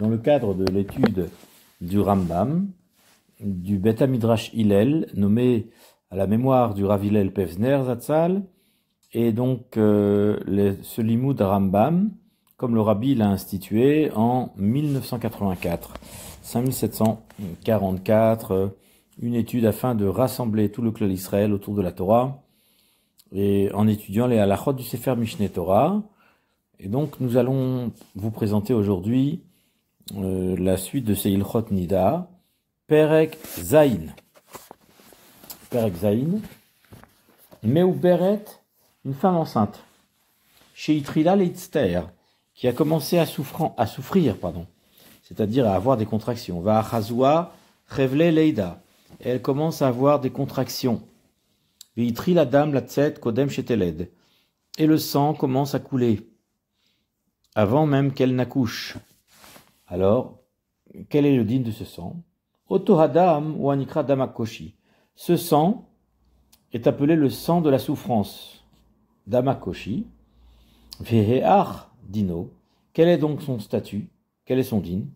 dans le cadre de l'étude du Rambam, du Beta Midrash Hillel, nommé à la mémoire du Rav Hillel Pevsner Zatzal, et donc euh, le Rambam, comme le Rabbi l'a institué en 1984, 5744, euh, une étude afin de rassembler tout le clan d'Israël autour de la Torah, et en étudiant les halachot du Sefer Mishneh Torah. Et donc nous allons vous présenter aujourd'hui euh, la suite de Seilchot Nida, Perek Zain. Perek Zain. beret une femme enceinte, chez Itrila Leitster, qui a commencé à, souffrant, à souffrir, pardon, c'est-à-dire à avoir des contractions. Va Revle Leida. Elle commence à avoir des contractions. dame la tset, Kodem Et le sang commence à couler, avant même qu'elle n'accouche. Alors, quel est le digne de ce sang Otohadam ou Anikra Damakoshi. Ce sang est appelé le sang de la souffrance. Damakoshi. Vehear Dino. Quel est donc son statut Quel est son dîne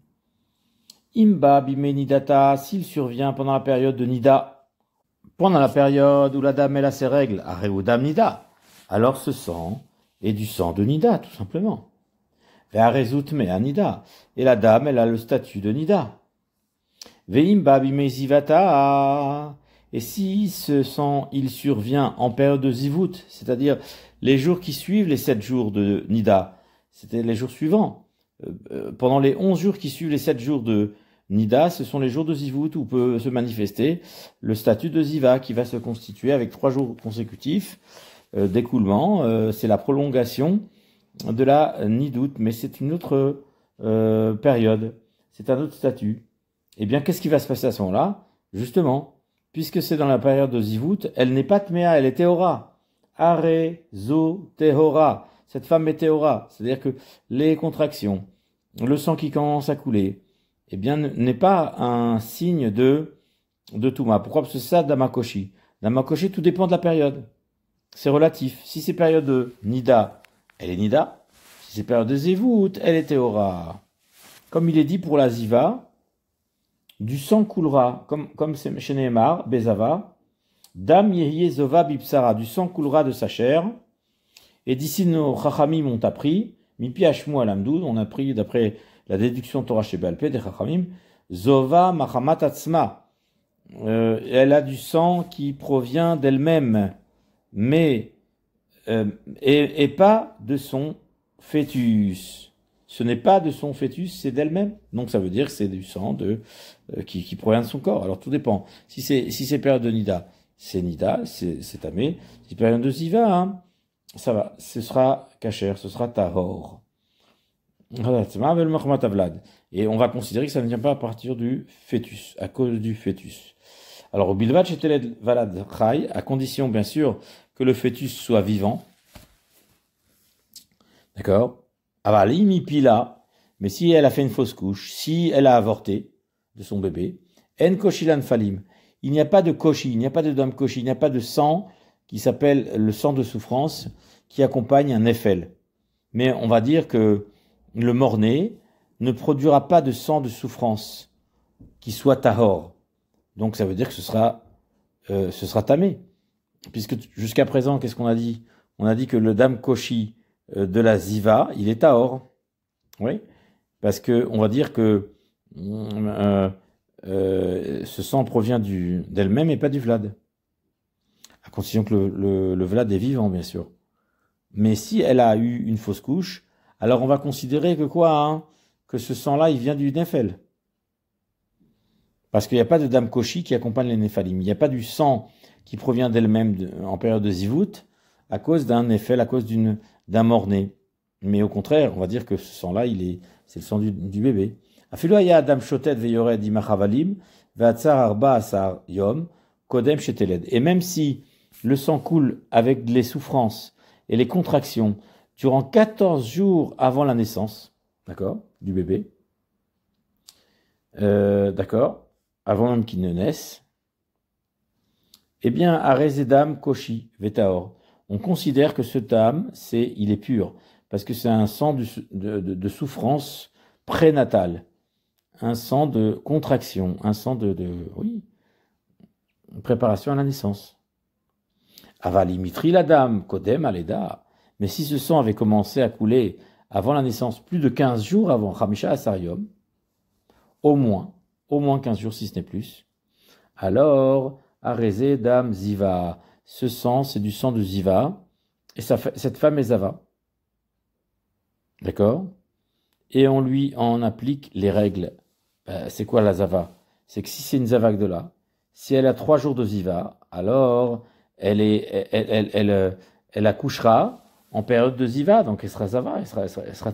Imba bime nidata, s'il survient pendant la période de nida, pendant la période où la dame est a ses règles, areudam nida, alors ce sang est du sang de nida, tout simplement. Et e la dame, elle a le statut de Nida. Et si ce sang, il survient en période de zivout, c'est-à-dire les jours qui suivent les sept jours de Nida, c'était les jours suivants. Euh, euh, pendant les onze jours qui suivent les sept jours de Nida, ce sont les jours de zivout où peut se manifester le statut de ziva qui va se constituer avec trois jours consécutifs euh, d'écoulement. c'est la prolongation de la nidout, mais c'est une autre euh, période, c'est un autre statut. Eh bien, qu'est-ce qui va se passer à ce moment-là Justement, puisque c'est dans la période de Zivout, elle n'est pas Tmea, elle est Théora. Zo, Théora. Cette femme est Théora. C'est-à-dire que les contractions, le sang qui commence à couler, eh bien, n'est pas un signe de, de Touma. Pourquoi Parce que ça, Damakoshi. Damakoshi, tout dépend de la période. C'est relatif. Si c'est période de Nida, elle est Nida. Si c'est période de Zévout, elle est Théora. Comme il est dit pour la Ziva, du sang coulera, comme, comme c'est chez Neymar, Bezava, Dam Zova Bipsara, du sang coulera de sa chair. Et d'ici nos Chachamim ont appris, Mipi Hashmu lamdoud on a appris d'après la déduction Torah chez Balpé des Chachamim, Zova Mahamat Atzma. Euh, elle a du sang qui provient d'elle-même. Mais euh, et, pas de son fœtus. Ce n'est pas de son fœtus, c'est d'elle-même. Donc ça veut dire que c'est du sang de, euh, qui, provient de son corps. Alors tout dépend. Si c'est si c'est période de Nida, c'est Nida, c'est tamé. Si période de Ziva, hein, ça va. Ce sera Kacher, ce sera Tahor. Et on va considérer que ça ne vient pas à partir du fœtus, à cause du fœtus. Alors, au Bilvat était Valad Chai, à condition, bien sûr, que le fœtus soit vivant. D'accord pi ah bah, pila, mais si elle a fait une fausse couche, si elle a avorté de son bébé, en koshilan falim, il n'y a pas de koshi, il n'y a pas de dame koshi, il n'y a pas de sang qui s'appelle le sang de souffrance qui accompagne un Eiffel. Mais on va dire que le mort ne produira pas de sang de souffrance qui soit tahor. Donc ça veut dire que ce sera, euh, ce sera tamé puisque jusqu'à présent, qu'est-ce qu'on a dit On a dit que le dame Koshi euh, de la Ziva, il est à or, Oui, parce que on va dire que mm, euh, euh, ce sang provient d'elle-même et pas du Vlad. À condition que le, Vlad est vivant, bien sûr. Mais si elle a eu une fausse couche, alors on va considérer que quoi hein Que ce sang-là, il vient du Nefel. Parce qu'il n'y a pas de dame Koshi qui accompagne les Néphalim. Il n'y a pas du sang qui provient d'elle-même en période de zivout, à cause d'un effet, à cause d'une, d'un mort-né. Mais au contraire, on va dire que ce sang-là, il est, c'est le sang du, bébé. Adam Yom, Et même si le sang coule avec les souffrances et les contractions durant 14 jours avant la naissance, d'accord, du bébé, euh, d'accord, avant même qu'il ne naisse, eh bien, Arezedam Koshi Vetaor, on considère que ce tam, c'est, il est pur, parce que c'est un sang de, souffrance prénatale, un sang de contraction, un sang de, oui, préparation à la naissance. Avalimitri la dame, Kodem Aleda. Mais si ce sang avait commencé à couler avant la naissance, plus de 15 jours avant Hamisha Asarium, au moins, au moins 15 jours si ce n'est plus, alors Arézé, dame, Ziva. Ce sang, c'est du sang de Ziva. Et cette femme est Zava. D'accord Et on lui en applique les règles. Euh, c'est quoi la Zava C'est que si c'est une Zava de là, si elle a trois jours de Ziva, alors elle, elle, elle, euh, elle, accouchera en période de Ziva, donc elle sera Zava, elle sera, elle sera,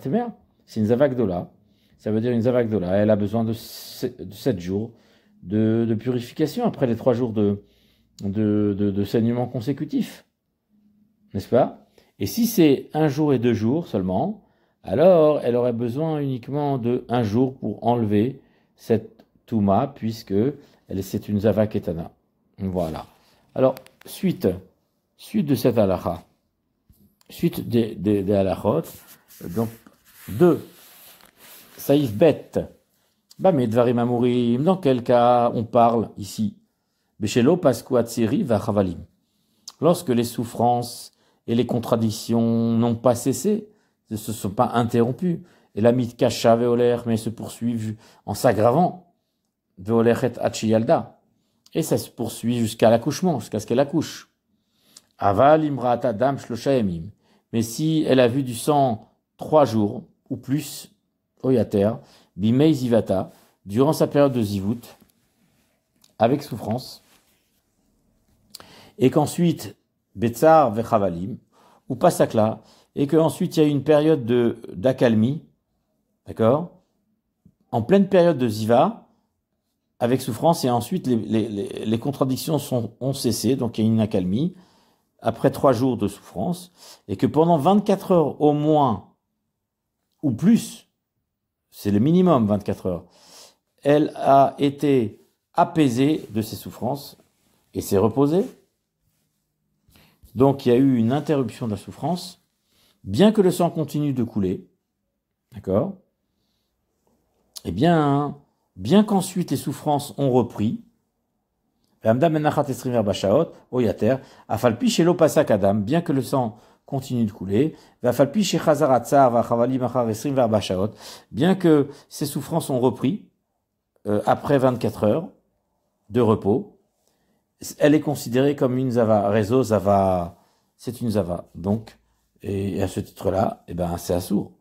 C'est une Zavagdola. là. Ça veut dire une de là Elle a besoin de, sept jours de, purification après les trois jours de, de, de, saignement consécutif. N'est-ce pas Et si c'est un jour et deux jours seulement, alors elle aurait besoin uniquement de un jour pour enlever cette Touma, puisque c'est une Zavaketana. Voilà. Alors, suite, suite de cette halakha, suite des, des, donc deux, Saïf bête. Bah, dans quel cas on parle ici va Lorsque les souffrances et les contradictions n'ont pas cessé, ne se sont pas interrompues, et la mitkacha veoler, mais se poursuivent en s'aggravant, veoler et et ça se poursuit jusqu'à l'accouchement, jusqu'à ce qu'elle accouche. avalim Mais si elle a vu du sang trois jours ou plus, oyater, oh, Bimei Zivata, durant sa période de Zivout, avec souffrance, et qu'ensuite, Betsar Vechavalim, ou Pasakla, et qu'ensuite il y a une période de, d'accalmie, d'accord En pleine période de Ziva, avec souffrance, et ensuite les, contradictions sont, ont cessé, donc il y a une accalmie, après trois jours de souffrance, et que pendant 24 heures au moins, ou plus, c'est le minimum 24 heures, elle a été apaisée de ses souffrances et s'est reposée. Donc il y a eu une interruption de la souffrance, bien que le sang continue de couler, d'accord Eh bien, bien qu'ensuite les souffrances ont repris, bien que le sang continue de couler. Bien que ses souffrances ont repris euh, après 24 heures de repos, elle est considérée comme une zava. Réseau zava, c'est une zava. Donc, et à ce titre-là, eh ben, c'est assour.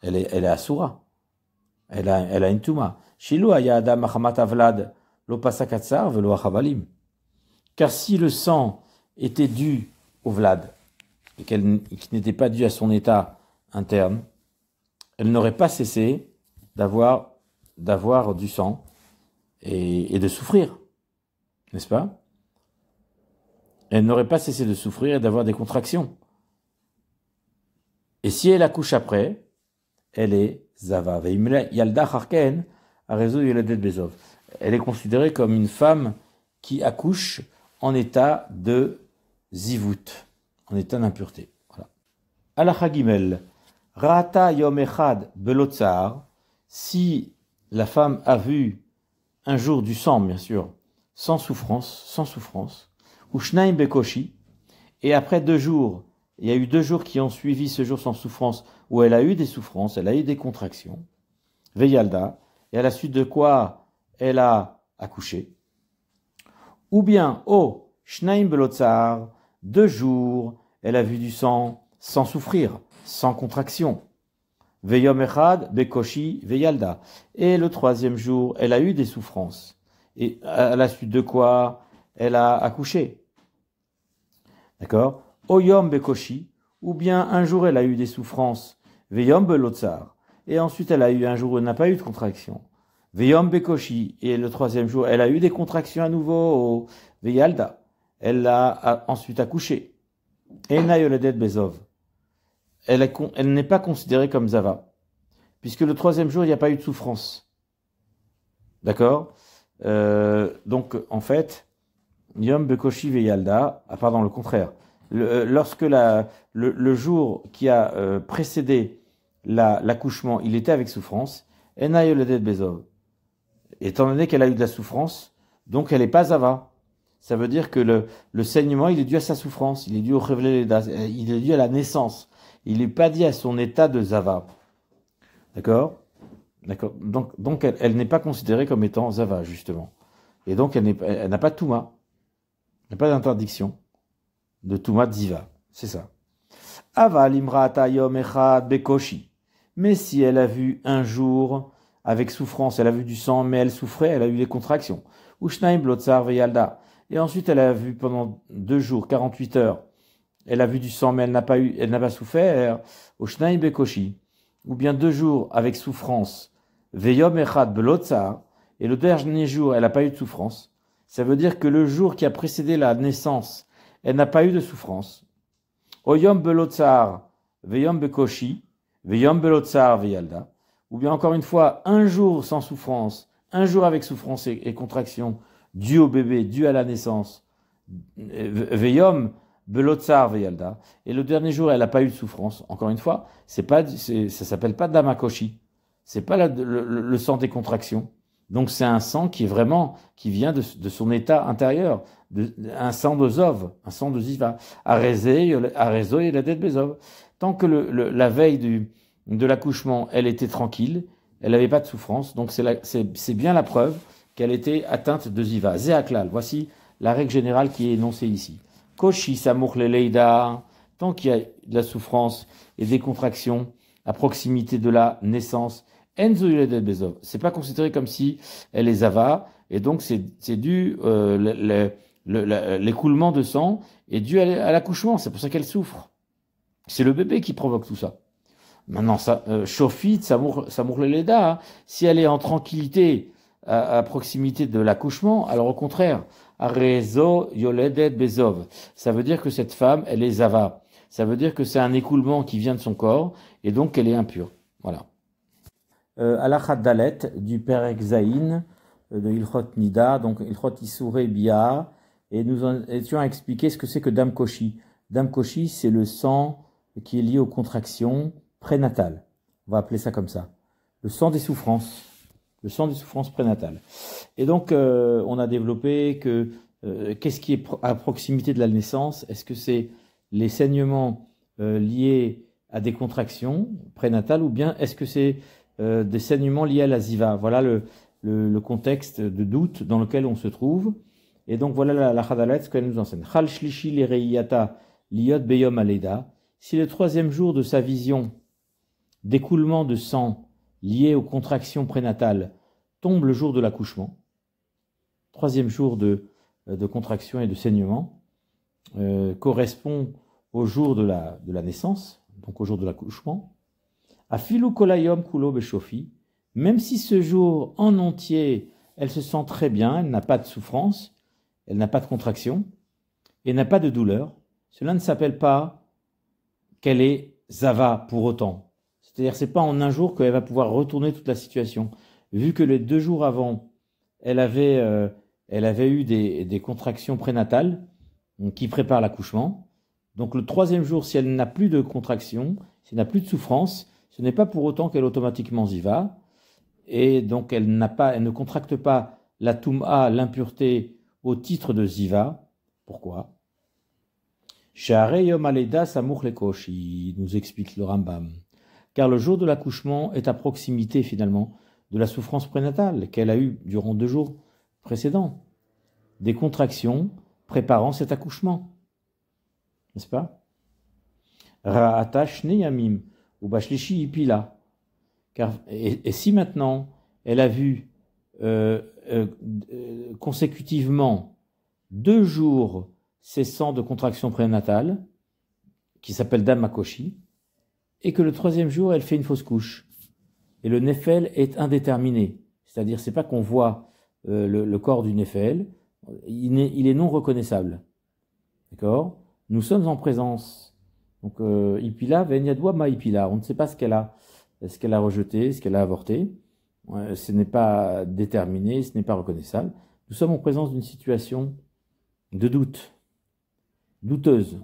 Elle est, elle est assoura. Elle a, elle a une touma. Car si le sang était dû au vlad, et qui n'était pas due à son état interne, elle n'aurait pas cessé d'avoir, d'avoir du sang et, de souffrir, n'est-ce pas Elle n'aurait pas cessé de souffrir et d'avoir des contractions. Et si elle accouche après, elle est zava. Elle est considérée comme une femme qui accouche en état de zivout en état d'impureté. Voilà. Gimel, Rata Yom Echad Belotzar, si la femme a vu un jour du sang, bien sûr, sans souffrance, sans souffrance, ou Shnaim Bekoshi, et après deux jours, il y a eu deux jours qui ont suivi ce jour sans souffrance, où elle a eu des souffrances, elle a eu des contractions, Veyalda, et à la suite de quoi elle a accouché, ou bien, oh, Shnaim Belotzar, deux jours elle a vu du sang sans souffrir, sans contraction. Veyom Echad, Bekoshi, Veyalda. Et le troisième jour, elle a eu des souffrances. Et à la suite de quoi elle a accouché. D'accord Oyom Bekoshi, ou bien un jour elle a eu des souffrances. Veyom Belotsar. Et ensuite elle a eu un jour où elle n'a pas eu de contraction. Veyom Bekoshi. Et le troisième jour, elle a eu des contractions à nouveau. Veyalda. Elle a ensuite accouché. Bezov. Elle, n'est pas considérée comme Zava, puisque le troisième jour, il n'y a pas eu de souffrance. D'accord euh, Donc, en fait, Yom Bekoshi Veyalda, pardon, le contraire. Euh, lorsque le, jour qui a euh, précédé l'accouchement, il était avec souffrance, Enayoledet Bezov. Étant donné qu'elle a eu de la souffrance, donc elle n'est pas Zava. Ça veut dire que le, saignement, il est dû à sa souffrance, il est dû au euh, il est dû à la naissance. Il n'est pas dit à son état de zava. D'accord D'accord Donc, elle, n'est pas considérée comme étant zava, justement. Et donc, elle, n'a pas de touma. n'a pas d'interdiction de touma diva. C'est ça. Ava l'imra yom echad bekoshi. Mais si elle a vu un jour avec souffrance, elle a vu du sang, mais elle souffrait, elle a eu des contractions. blotzar veyalda. Et ensuite, elle a vu pendant deux jours, 48 heures, elle a vu du sang, mais elle n'a pas elle n'a pas souffert, au Bekoshi. Ou bien deux jours avec souffrance, Veyom Echad Belotza, et le dernier jour, elle n'a pas eu de souffrance. Ça veut dire que le jour qui a précédé la naissance, elle n'a pas eu de souffrance. Oyom Belotzar, Veyom Bekoshi, Veyom Veyalda. Ou bien encore une fois, un jour sans souffrance, un jour avec souffrance et contraction, dû au bébé, dû à la naissance. Euh, Veyom, Belotsar Veyalda. Et le dernier jour, elle n'a pas eu de souffrance. Encore une fois, c'est pas, ça s'appelle pas Damakoshi. C'est pas le, sang des contractions. Donc c'est un sang qui est vraiment, qui vient de, son état intérieur, un sang de un sang de Ziva. à et la dette Bezov. Tant que la veille du, de l'accouchement, elle était tranquille, elle n'avait pas de souffrance. Donc c'est bien la preuve qu'elle était atteinte de ziva. Zéaklal, voici la règle générale qui est énoncée ici. Koshi samour leida, tant qu'il y a de la souffrance et des contractions à proximité de la naissance, enzo bezov. C'est pas considéré comme si elle est zava, et donc c'est dû euh, l'écoulement de sang et dû à l'accouchement. C'est pour ça qu'elle souffre. C'est le bébé qui provoque tout ça. Maintenant, ça, euh, Shofit, Samour Leda, si elle est en tranquillité, à, proximité de l'accouchement. Alors au contraire, Ça veut dire que cette femme, elle est Zava. Ça veut dire que c'est un écoulement qui vient de son corps et donc elle est impure. Voilà. Euh, Alachat Dalet du Père Exaïn euh, de ilhot Nida, donc Ilchot Bia, et nous étions à expliquer ce que c'est que Damkoshi. Damkoshi, c'est le sang qui est lié aux contractions prénatales. On va appeler ça comme ça. Le sang des souffrances le sang des souffrances prénatales. Et donc, euh, on a développé que euh, qu'est-ce qui est à proximité de la naissance Est-ce que c'est les saignements euh, liés à des contractions prénatales ou bien est-ce que c'est des saignements liés à la ziva Voilà le, contexte de doute dans lequel on se trouve. Et donc, voilà la, la ce qu'elle nous enseigne. Chal shlishi liot beyom aleda. Si le troisième jour de sa vision d'écoulement de sang liées aux contractions prénatales tombe le jour de l'accouchement, troisième jour de, euh, contraction et de saignement, euh, correspond au jour de la, naissance, donc au jour de l'accouchement, a philukolayom même si ce jour en entier, elle se sent très bien, elle n'a pas de souffrance, elle n'a pas de contraction, et n'a pas de douleur, cela ne s'appelle pas qu'elle est zava pour autant, c'est-à-dire, c'est pas en un jour qu'elle va pouvoir retourner toute la situation. Vu que les deux jours avant, elle avait, euh, elle avait eu des, contractions prénatales qui préparent l'accouchement. Donc le troisième jour, si elle n'a plus de contractions, si elle n'a plus de souffrance, ce n'est pas pour autant qu'elle automatiquement ziva. Et donc elle, n'a pas, elle ne contracte pas la Tum'a, l'impureté, au titre de Ziva. Pourquoi Yom nous explique le Rambam car le jour de l'accouchement est à proximité finalement de la souffrance prénatale qu'elle a eue durant deux jours précédents, des contractions préparant cet accouchement. N'est-ce pas neyamim, ou ipila. Car, et, si maintenant elle a vu euh, euh, consécutivement deux jours cessant de contractions prénatales qui s'appelle Damakoshi, et que le troisième jour, elle fait une fausse couche. Et le Néphel est indéterminé. C'est-à-dire, c'est pas qu'on voit euh, le, corps du Néphel, il est, non reconnaissable. D'accord Nous sommes en présence. Donc, euh, Ipila, Venyadwa, Ma On ne sait pas ce qu'elle a, ce qu'elle a rejeté, ce qu'elle a avorté. ce n'est pas déterminé, ce n'est pas reconnaissable. Nous sommes en présence d'une situation de doute, douteuse,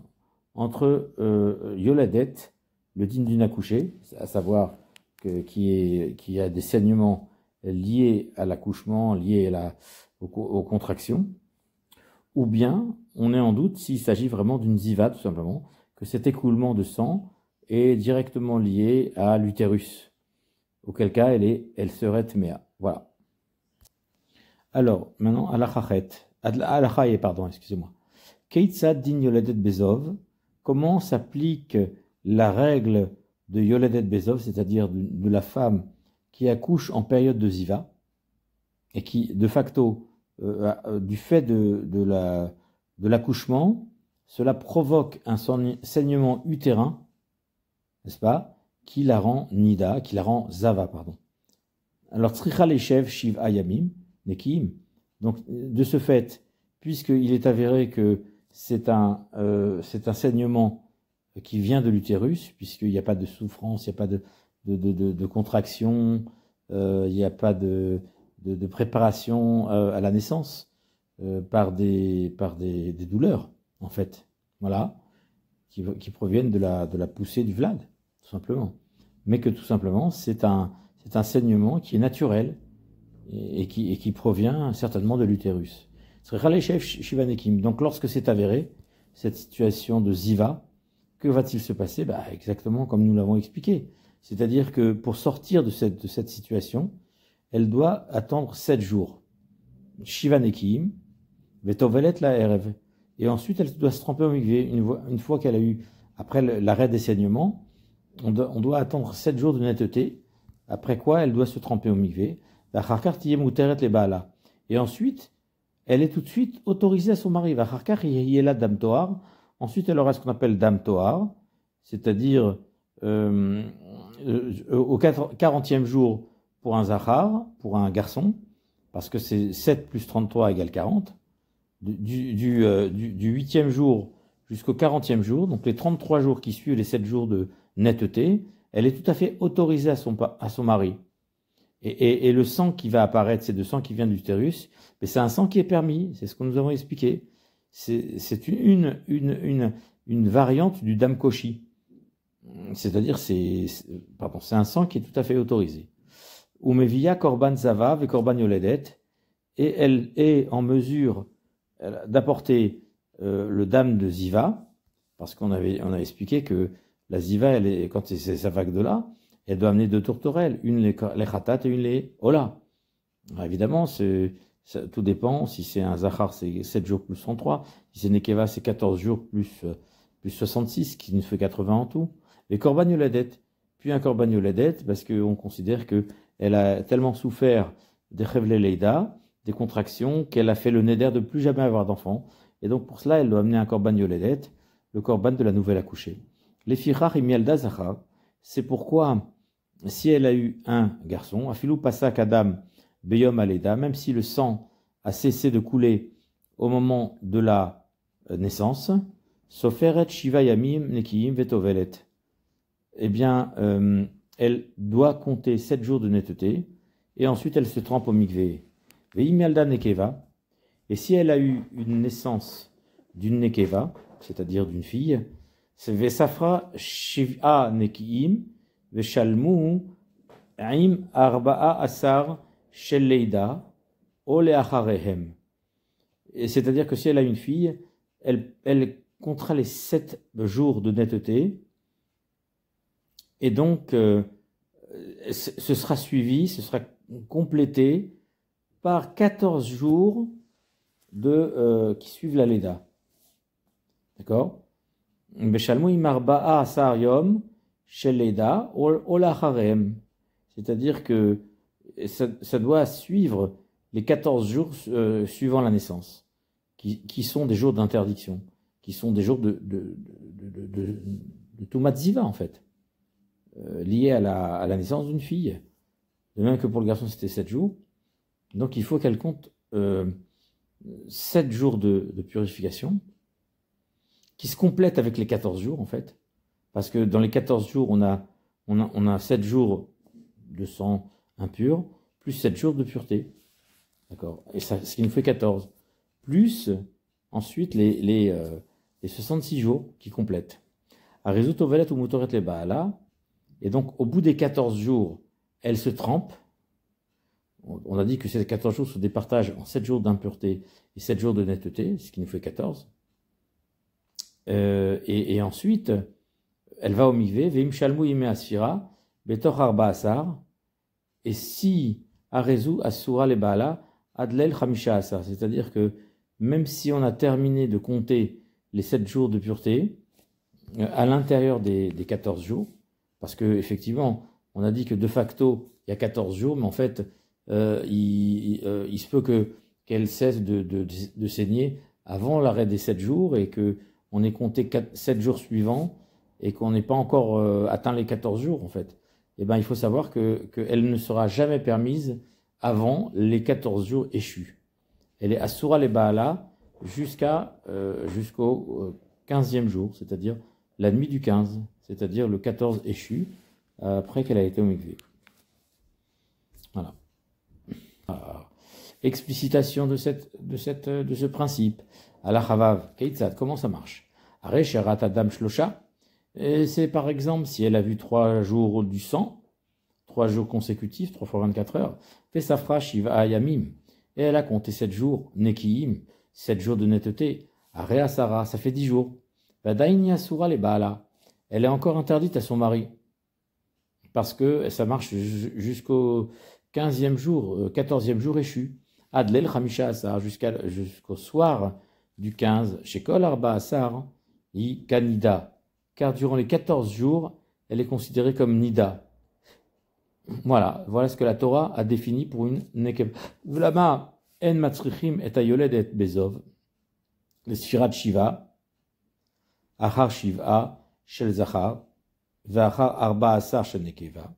entre euh, Yoladette le digne d'une accouchée, à savoir qui y a des saignements liés à l'accouchement, liés à aux, contractions, ou bien on est en doute s'il s'agit vraiment d'une ziva, tout simplement, que cet écoulement de sang est directement lié à l'utérus, auquel cas elle, est, elle serait tméa. Voilà. Alors, maintenant, à la chachet, à la pardon, excusez-moi. digne la de bezov, comment s'applique la règle de Yoledet Bezov, c'est-à-dire de, la femme qui accouche en période de ziva, et qui, de facto, euh, euh, du fait de, de l'accouchement, cela provoque un saignement utérin, n'est-ce pas, qui la rend nida, qui la rend zava, pardon. Alors, tricha leshev shiv ayamim, nekim. Donc, de ce fait, puisqu'il est avéré que c'est un, euh, un saignement qui vient de l'utérus, puisqu'il n'y a pas de souffrance, il n'y a pas de, de, contraction, euh, il n'y a pas de, préparation euh, à, la naissance euh, par, des, par des, douleurs, en fait. Voilà, qui, qui proviennent de la, de la poussée du Vlad, tout simplement. Mais que tout simplement, c'est un, un saignement qui est naturel et, qui, et qui provient certainement de l'utérus. Donc lorsque c'est avéré, cette situation de ziva, que va-t-il se passer bah, Exactement comme nous l'avons expliqué. C'est-à-dire que pour sortir de cette, situation, elle doit attendre sept jours. Shivanekiim, Vetovelet la Et ensuite, elle doit se tremper au migvé. Une, fois qu'elle a eu, après l'arrêt des saignements, on doit, attendre sept jours de netteté, après quoi elle doit se tremper au migvé. Et ensuite, elle est tout de suite autorisée à son mari. Ensuite, elle aura ce qu'on appelle Dame Tohar, c'est-à-dire euh, euh, au 40e jour pour un Zahar, pour un garçon, parce que c'est 7 plus 33 égale 40, du, du, 8e euh, jour jusqu'au 40e jour, donc les 33 jours qui suivent les 7 jours de netteté, elle est tout à fait autorisée à son, à son mari. Et, le sang qui va apparaître, c'est de sang qui vient de l'utérus, mais c'est un sang qui est permis, c'est ce que nous avons expliqué c'est une, une, variante du Koshi. C'est-à-dire, c'est un sang qui est tout à fait autorisé. Umevia korban zavav et korban yoledet, et elle est en mesure d'apporter euh, le dame de ziva, parce qu'on avait, on a expliqué que la ziva, elle est, quand c'est sa vague de là, elle doit amener deux tourterelles, une les, khatat et une les hola. évidemment, c'est tout dépend. Si c'est un Zahar, c'est 7 jours plus 103. Si c'est Nekeva, c'est 14 jours plus, euh, plus 66, qui nous fait 80 en tout. Les la dette puis un la dette parce qu'on considère qu'elle a tellement souffert des Leida, des contractions, qu'elle a fait le Neder de plus jamais avoir d'enfant. Et donc pour cela, elle doit amener un la dette le corban de la nouvelle accouchée. Les Firar et Mialda Zahar, c'est pourquoi si elle a eu un garçon, Afilou Passak Adam, Beyom Aleda, même si le sang a cessé de couler au moment de la euh, naissance, Soferet Shiva Yamim Nekiim Vetovelet, eh bien, euh, elle doit compter sept jours de netteté, et ensuite elle se trempe au mikveh. Veimialda Nekeva, et si elle a eu une naissance d'une Nekeva, c'est-à-dire d'une fille, c'est Vesafra Shiva Nekiim Veshalmu Arba'a Asar Shelleida, C'est-à-dire que si elle a une fille, elle, elle comptera les sept jours de netteté, et donc euh, ce sera suivi, ce sera complété par 14 jours de, euh, qui suivent la Leda. D'accord C'est-à-dire que ça, doit suivre les 14 jours euh, suivant la naissance, qui, sont des jours d'interdiction, qui sont des jours de, de, de, en fait, euh, liés à la, naissance d'une fille. De même que pour le garçon, c'était 7 jours. Donc il faut qu'elle compte euh, 7 jours de, purification, qui se complètent avec les 14 jours, en fait. Parce que dans les 14 jours, on a, on a, on a 7 jours de sang impur, plus 7 jours de pureté. D'accord Et ça, ce qui nous fait 14. Plus ensuite les, les, 66 euh, jours qui complètent. ou Mutoret le Baala. Et donc, au bout des 14 jours, elle se trempe. On a dit que ces 14 jours se départagent en 7 jours d'impureté et 7 jours de netteté, ce qui nous fait 14. Euh, et, ensuite, elle va au Migvé, Veim Shalmu Ime Asfira, Betor Harba Asar, et si Arezu Asura le Bala Adlel c'est-à-dire que même si on a terminé de compter les sept jours de pureté, euh, à l'intérieur des, 14 jours, parce que on a dit que de facto, il y a 14 jours, mais en fait, euh, euh, il, se peut qu'elle cesse de, saigner avant l'arrêt des 7 jours et que on ait compté 7 jours suivants et qu'on n'ait pas encore atteint les 14 jours en fait. Eh ben, il faut savoir qu'elle ne sera jamais permise avant les 14 jours échus. Elle est Asura les Baala jusqu'à euh, jusqu'au 15e euh, jour, c'est-à-dire la nuit du 15, c'est-à-dire le 14 échu, euh, après qu'elle a été oméguée. Voilà. explicitation de, cette, de, cette, de ce principe. Allah Havav, Keitzad, comment ça marche Recherat Adam Shlosha, et c'est par exemple si elle a vu trois jours du sang, trois jours consécutifs, trois fois 24 heures, Pesafra Shiva yamim, et elle a compté sept jours, Nekiim, sept jours de netteté, Area ça fait dix jours. elle est encore interdite à son mari, parce que ça marche jusqu'au quinzième jour, euh, quatorzième jour échu. Adlel Asar, jusqu'au soir du 15, chez Kol Arba Asar, I Kanida, car durant les 14 jours, elle est considérée comme Nida. Voilà, voilà ce que la Torah a défini pour une Nekev. Vlama en et bezov, Shiva, Achar Shiva, Shel Zachar, Arba Shel Nekeva.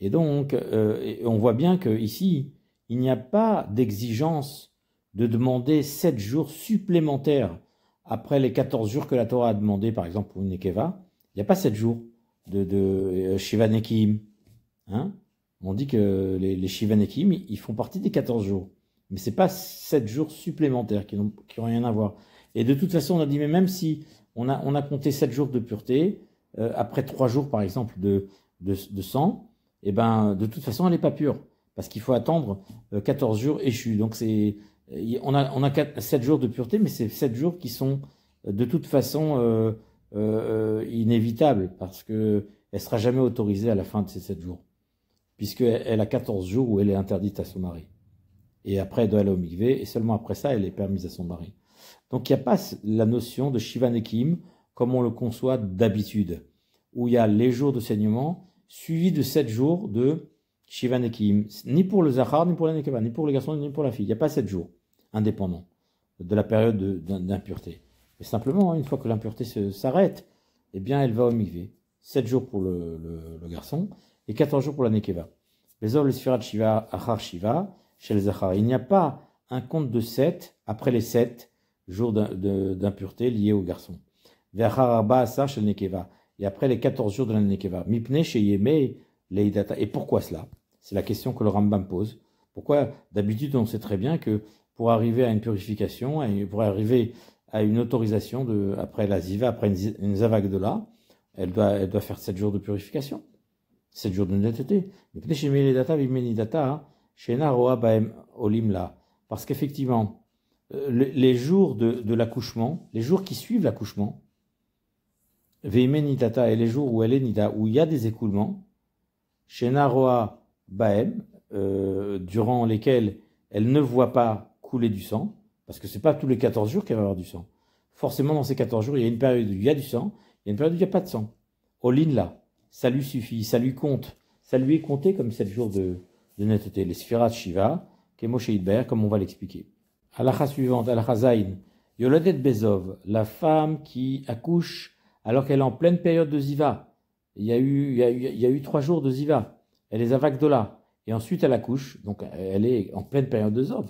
Et donc, euh, on voit bien que ici, il n'y a pas d'exigence de demander 7 jours supplémentaires après les 14 jours que la Torah a demandé, par exemple pour une Nekeva, il n'y a pas 7 jours de, euh, Shiva Nekim. Hein. on dit que les, Shiva Nekim, ils font partie des 14 jours. Mais ce n'est pas 7 jours supplémentaires qui n'ont rien à voir. Et de toute façon, on a dit, mais même si on a, compté 7 jours de pureté, euh, après 3 jours, par exemple, de, sang, et eh ben, de toute façon, elle n'est pas pure. Parce qu'il faut attendre 14 euh, jours échus. Donc, c'est on a, on 7 jours de pureté, mais c'est 7 jours qui sont euh, de toute façon euh, euh, inévitables, parce qu'elle ne sera jamais autorisée à la fin de ces 7 jours, puisqu'elle elle a 14 jours où elle est interdite à son mari. Et après, elle doit aller au migvé, et seulement après ça, elle est permise à son mari. Donc il n'y a pas la notion de Shivanekim comme on le conçoit d'habitude, où il y a les jours de saignement suivis de 7 jours de Shivanekim, ni pour le Zahar, ni pour la ni pour le garçon, ni pour la fille. Il n'y a pas 7 jours indépendant de la période d'impureté. Mais simplement, hein, une fois que l'impureté s'arrête, eh bien, elle va au migvé. 7 jours pour le, garçon et 14 jours pour la nekeva. Les les shiva, achar shiva, chez les achar. Il n'y a pas un compte de 7 après les 7 jours d'impureté liés au garçon. Et après les 14 jours de la nekeva. Mipne chez Yeme, Et pourquoi cela C'est la question que le Rambam pose. Pourquoi D'habitude, on sait très bien que pour arriver à une purification, pour arriver à une autorisation de, après la ziva, après une, de là, elle doit, elle doit faire 7 jours de purification, 7 jours de netteté. Parce qu'effectivement, euh, les jours de, l'accouchement, les jours qui suivent l'accouchement, et les jours où elle est nida, où il y a des écoulements, Shenaroa Baem, euh, durant lesquels elle ne voit pas couler du sang, parce que c'est pas tous les 14 jours qu'il va y avoir du sang. Forcément, dans ces 14 jours, il y a une période où il y a du sang, il y a une période où il n'y a pas de sang. all là, ça lui suffit, ça lui compte, ça lui est compté comme 7 jours de, de netteté. Les de Shiva, kemoshidber comme on va l'expliquer. Halakha suivante, Halakha Zain, Yolodet Bezov, la femme qui accouche alors qu'elle est en pleine période de Ziva. Il y a eu, il y a eu, il 3 jours de Ziva. Elle est à Vagdola. Et ensuite, elle accouche, donc elle est en pleine période de Zov.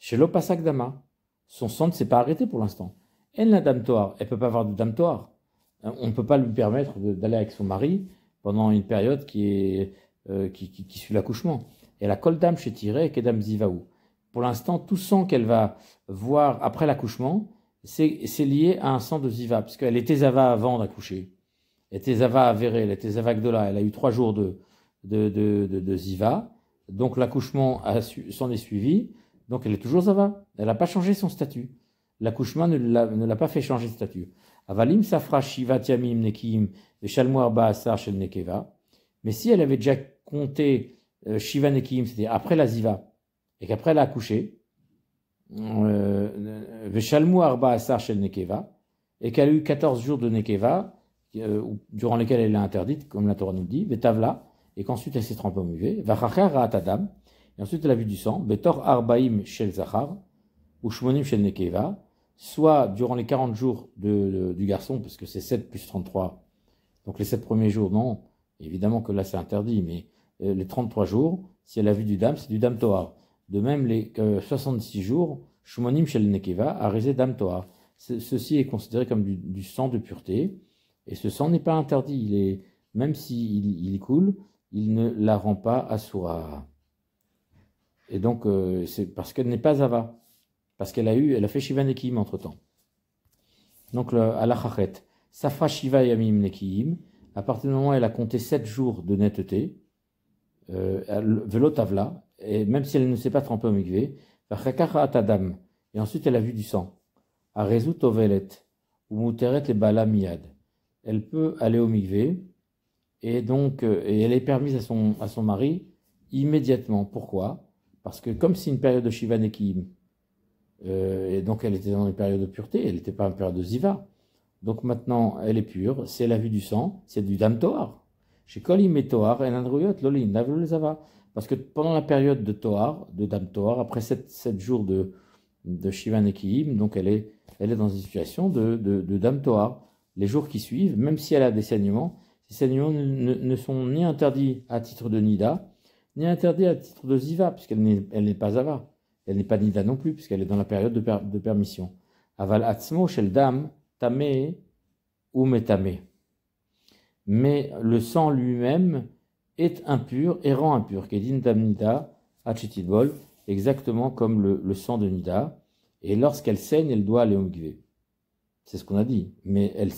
Chez l'Opasak Dama, son sang ne s'est pas arrêté pour l'instant. Elle n'a d'amtoir, elle peut pas avoir de damtoir. Euh, on ne peut pas lui permettre d'aller avec son mari pendant une période qui, est, euh, qui, suit l'accouchement. Elle a col dame chez Tiré et dame zivaou. Pour l'instant, tout sang qu'elle va voir après l'accouchement, c'est lié à un sang de ziva, parce qu'elle était zava avant d'accoucher. Elle était zava avérée, elle était zava gdola, elle a eu trois jours de, de, de ziva. Donc l'accouchement s'en est suivi. Donc elle est toujours Zava. Elle n'a pas changé son statut. L'accouchement ne l'a pas fait changer de statut. Avalim Safra Shiva Tiamim Nekim Baasar Shel Nekeva. Mais si elle avait déjà compté euh, Shiva Nekim, c'était après la Ziva, et qu'après elle a accouché, euh, Shel Nekeva, et qu'elle a eu 14 jours de Nekeva, euh, durant lesquels elle est interdite, comme la Torah nous le dit, Vetavla, et qu'ensuite elle s'est trempée au muet, et ensuite, la vu du sang, Betor Arbaim Shel Zahar, ou Shmonim Shel Nekeva, soit durant les 40 jours du garçon, parce que c'est 7 plus 33, donc les 7 premiers jours, non, évidemment que là c'est interdit, mais euh, les 33 jours, si elle a vu du dame, c'est du dam Toa De même, les 66 euh, jours, Shmonim Shel Nekeva, a dam tohar. Ceci est considéré comme du, sang de pureté, et ce sang n'est pas interdit, il est, même s'il si il coule, il ne la rend pas à soi. Et donc, euh, c'est parce qu'elle n'est pas Ava. Parce qu'elle a eu, elle a fait Shiva Nekim entre temps. Donc, à la Chachet, Safra Shiva Yamim Nekim, à partir du moment où elle a compté 7 jours de netteté, euh, Velo Tavla, et même si elle ne s'est pas trempée au mikvé, Atadam, et ensuite elle a vu du sang. à Tovelet, ou Muteret Bala miyad. Elle peut aller au mikvé, et donc, euh, elle est permise à son, à son mari immédiatement. Pourquoi parce que comme c'est une période de Shiva Nekim, euh, et donc elle était dans une période de pureté, elle n'était pas une période de Ziva. Donc maintenant, elle est pure, c'est la vue du sang, c'est du Dam Tohar. Chez et Tohar, et Androyot, Lolin, Zava. Parce que pendant la période de Toar, de Dam après sept jours de, Shiva Nekim, donc elle est, dans une situation de, de, de Les jours qui suivent, même si elle a des saignements, ces saignements ne, ne sont ni interdits à titre de Nida, ni interdit à titre de ziva, puisqu'elle n'est, pas ava. Elle n'est pas nida non plus, puisqu'elle est dans la période de, permission. Aval atzmo shel dam tame ou metame. Mais le sang lui-même est impur et rend impur. Kedin dam nida exactement comme le, sang de nida. Et lorsqu'elle saigne, elle doit aller au migvé. C'est ce qu'on a dit. Mais elle,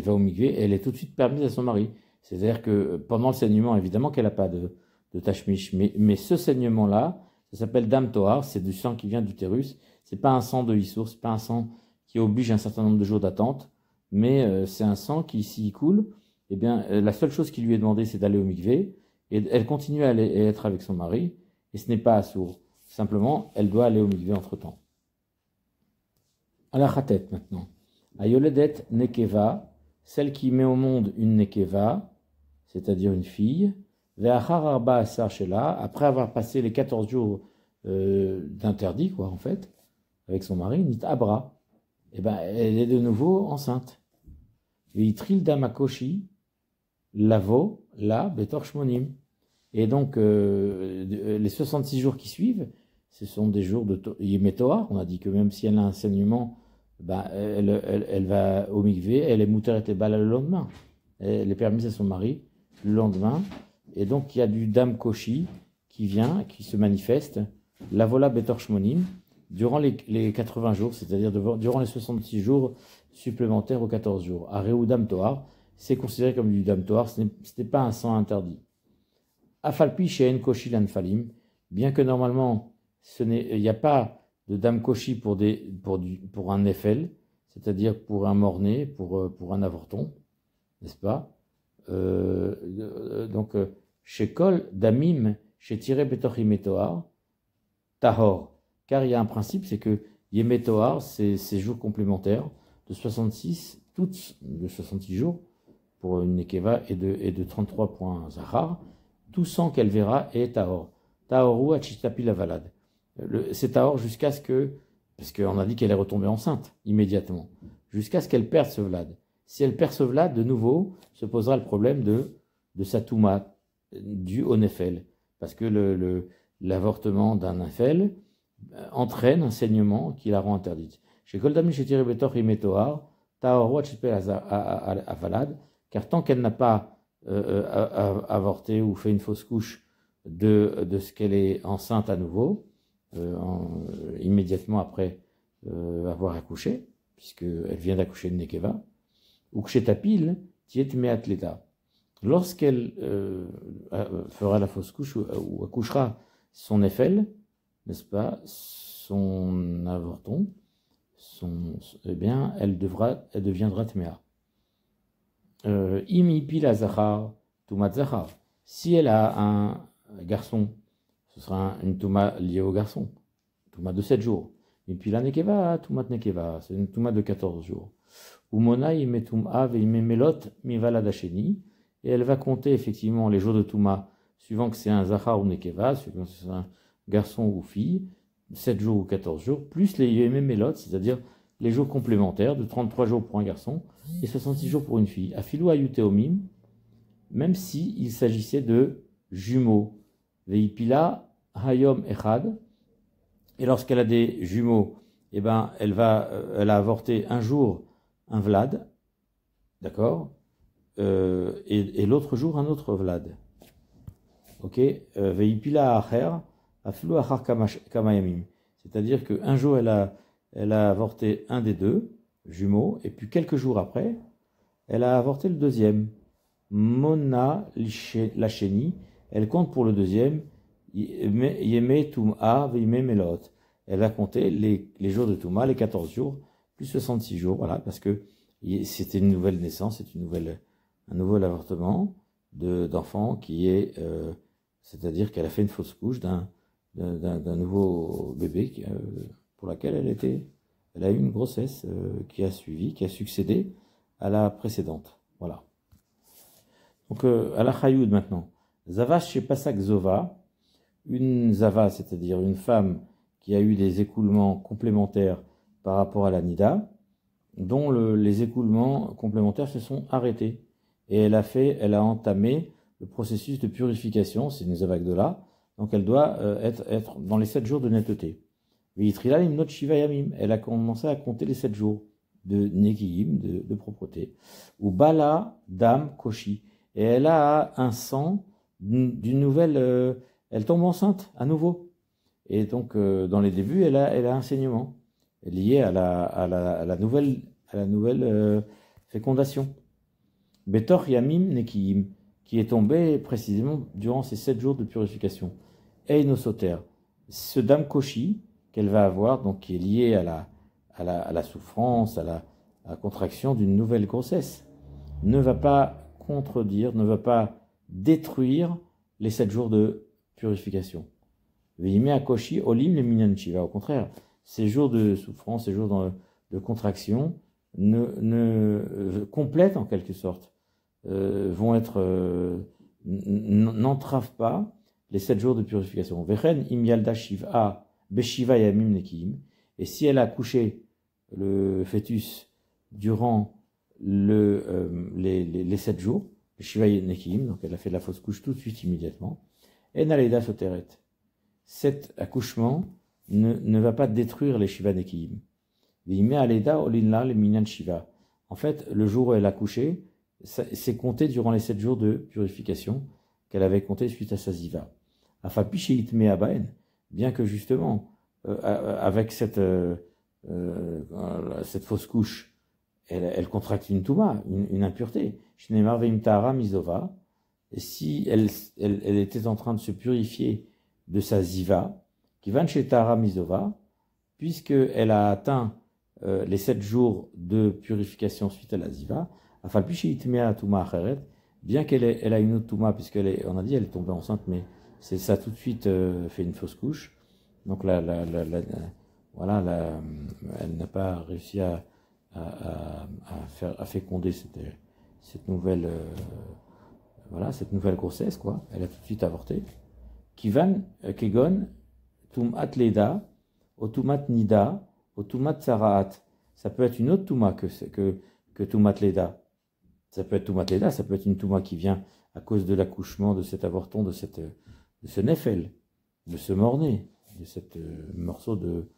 va au migvé elle est tout de suite permise à son mari. C'est-à-dire que pendant le saignement, évidemment qu'elle n'a pas de de Tashmish. Mais, ce saignement-là, ça s'appelle Dam c'est du sang qui vient d'utérus. C'est pas un sang de Issour, c'est pas un sang qui oblige un certain nombre de jours d'attente, mais euh, c'est un sang qui, s'y coule, eh bien, euh, la seule chose qui lui est demandée, c'est d'aller au mikvé, et elle continue à, aller, être avec son mari, et ce n'est pas sourd Simplement, elle doit aller au mikvé entre-temps. À la khatet maintenant. Ayoledet Nekeva, celle qui met au monde une Nekeva, c'est-à-dire une fille, après avoir passé les 14 jours euh, d'interdit, quoi, en fait, avec son mari, Nit Abra, et eh ben, elle est de nouveau enceinte. Lavo, La, betorchmonim, Et donc, euh, euh, les 66 jours qui suivent, ce sont des jours de On a dit que même si elle a un saignement, ben, elle, va au elle est mouteret et balle le lendemain. Elle est permise à son mari le lendemain et donc, il y a du Dame Koshi qui vient, qui se manifeste, la vola Betorchmonim, durant les, les, 80 jours, c'est-à-dire durant les 66 jours supplémentaires aux 14 jours. à dame Toar, c'est considéré comme du Dam Toar, ce n'était pas un sang interdit. Afalpi Sheen Koshi Lanfalim, bien que normalement, il n'y a pas de dame Koshi pour, des, pour, du, pour un Eiffel, c'est-à-dire pour un morné, pour, euh, pour un avorton, n'est-ce pas euh, euh, Donc, Kol Damim Shetire Tahor. Car il y a un principe, c'est que Yemetoar, c'est ces jours complémentaires de 66, toutes de 66 jours pour une Nekeva et de, et de 33 points Zahar, tout sans qu'elle verra est Tahor. Tahoru Achitapi la Valade. C'est Tahor jusqu'à ce que, parce qu'on a dit qu'elle est retombée enceinte immédiatement, jusqu'à ce qu'elle perde ce Vlad. Si elle perd ce Vlad, de nouveau, se posera le problème de, de sa Touma, dû au nefel. Parce que l'avortement le, d'un nefel euh, entraîne un saignement qui la rend interdite. car tant qu'elle n'a pas euh, euh, avorté ou fait une fausse couche de, ce qu'elle est enceinte à nouveau, immédiatement après avoir accouché, puisqu'elle vient d'accoucher de Nekeva, ou que chez Tapil, Tiet l'État lorsqu'elle euh, fera la fausse couche ou, accouchera son Eiffel, n'est-ce pas, son avorton, son, eh bien, elle, devra, elle deviendra Tméa. Euh, Imipila Zahar, Touma Zahar. Si elle a un garçon, ce sera une Touma liée au garçon, Touma de 7 jours. Et puis la nekeva, tumat nekeva, c'est une touma de 14 jours. Umona imetum'a veimemelot mivaladasheni et elle va compter effectivement les jours de Touma, suivant que c'est un Zahar ou Nekeva, suivant que c'est un garçon ou fille, 7 jours ou 14 jours, plus les Yememelot, c'est-à-dire les jours complémentaires de 33 jours pour un garçon et 66 jours pour une fille. Afilou Ayuteomim, même s'il il s'agissait de jumeaux. Veipila Hayom Echad, et lorsqu'elle a des jumeaux, eh ben, elle va, euh, elle a avorté un jour un Vlad, d'accord euh, et, l'autre jour un autre Vlad. Ok euh, Veipila aflu C'est-à-dire qu'un jour elle a, elle a avorté un des deux jumeaux, et puis quelques jours après, elle a avorté le deuxième. Mona Lacheni, elle compte pour le deuxième, Elle a compté les, les jours de Touma, les 14 jours, plus 66 jours, voilà, parce que c'était une nouvelle naissance, c'est une nouvelle un nouvel avortement d'enfant qui est, euh, c'est-à-dire qu'elle a fait une fausse couche d'un nouveau bébé euh, pour laquelle elle était, elle a eu une grossesse euh, qui a suivi, qui a succédé à la précédente. Voilà. Donc à la Chayoud maintenant. Zava chez Pasak Zova, une Zava, c'est-à-dire une femme qui a eu des écoulements complémentaires par rapport à la Nida, dont les écoulements complémentaires se sont arrêtés et elle a fait, elle a entamé le processus de purification, c'est là donc elle doit euh, être, être dans les sept jours de netteté. Elle a commencé à compter les sept jours de Nekiyim, de, propreté. Ou Bala Dam Koshi. Et elle a un sang d'une nouvelle. Euh, elle tombe enceinte à nouveau. Et donc, euh, dans les débuts, elle a, elle a un saignement lié à la, à la, la nouvelle, à la nouvelle fécondation. Betoch Yamim Nekiim, qui est tombé précisément durant ces sept jours de purification. Einosoter, ce dame Koshi qu'elle va avoir, donc qui est lié à la, la, souffrance, à la, contraction d'une nouvelle grossesse, ne va pas contredire, ne va pas détruire les sept jours de purification. à Koshi, Olim le Au contraire, ces jours de souffrance, ces jours de, contraction ne, ne euh, complètent en quelque sorte euh, vont être euh, n'entravent pas les sept jours de purification. Vechen im beshiva yamim Et si elle a couché le fœtus durant le, euh, les, sept jours, shiva nekim donc elle a fait la fausse couche tout de suite immédiatement, enaleda soteret. Cet accouchement ne, ne, va pas détruire les shiva Nekim. olinla le shiva. En fait, le jour où elle a couché, c'est compté durant les sept jours de purification qu'elle avait compté suite à sa ziva. à bien que justement, euh, avec cette, euh, euh, cette fausse couche, elle, contracte une touma, une, impureté. misova, si elle, était en train de se purifier de sa ziva, qui chez tara misova, puisqu'elle a atteint les sept jours de purification suite à la ziva, bien qu'elle elle a une autre Touma, puisqu'on a dit elle est tombée enceinte, mais ça a tout de suite euh, fait une fausse couche. Donc la, voilà, elle n'a pas réussi à, faire, féconder cette, nouvelle, euh, voilà, cette nouvelle grossesse, quoi. Elle a tout de suite avorté. Kivan, euh, Kegon, Ça peut être une autre Touma que, que, que ça peut être Touma Teda, ça peut être une Touma qui vient à cause de l'accouchement de cet avorton, de, cette, de ce nefel, de ce morné, de ce euh, morceau, de,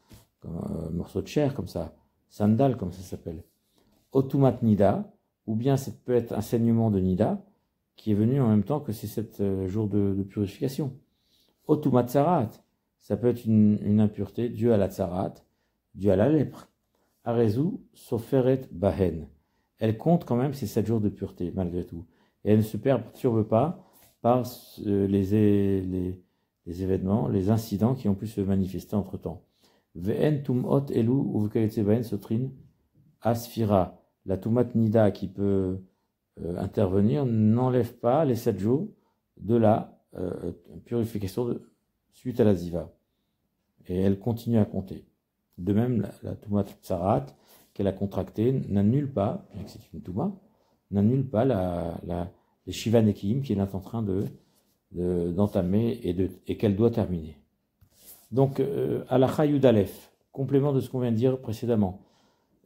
euh, morceau de chair comme ça, sandal comme ça s'appelle. Otumat Nida, ou bien ça peut être un saignement de Nida qui est venu en même temps que c'est sept euh, jour de, purification. Otumat zarat ça peut être une, impureté due à la Tsarat, due à la lèpre. Arezu Soferet Bahen elle compte quand même ses sept jours de pureté, malgré tout. Et elle ne se perturbe pas par les, événements, les incidents qui ont pu se manifester entre-temps. elu asfira. La tumat nida qui peut euh, intervenir n'enlève pas les sept jours de la euh, purification suite à la ziva. Et elle continue à compter. De même, la, la tumat tsarat, qu'elle a contracté, n'annule pas, c'est une Touma, n'annule pas la, la, les Shiva qui qu'elle est en train de, d'entamer et, de, et qu'elle doit terminer. Donc, euh, la Yudalef, complément de ce qu'on vient de dire précédemment.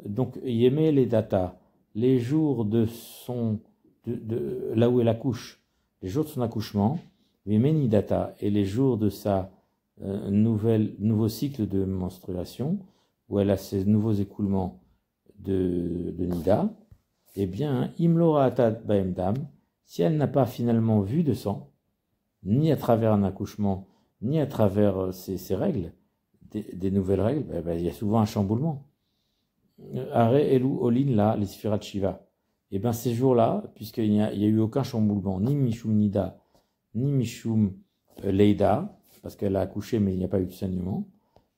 Donc, Yémé les data, les jours de son, de, là où elle accouche, les jours de son accouchement, yemeni data, et les jours de sa euh, nouvelle, nouveau cycle de menstruation, où elle a ses nouveaux écoulements de, Nida, eh bien, Imlora Baemdam, si elle n'a pas finalement vu de sang, ni à travers un accouchement, ni à travers ses, euh, règles, des, nouvelles règles, ben, ben, il y a souvent un chamboulement. Euh, Are Elu Olin là, les Shiva. Et eh bien ces jours-là, puisqu'il n'y a, eu aucun chamboulement, ni Mishum Nida, ni Mishum euh, Leida, parce qu'elle a accouché mais il n'y a pas eu de saignement,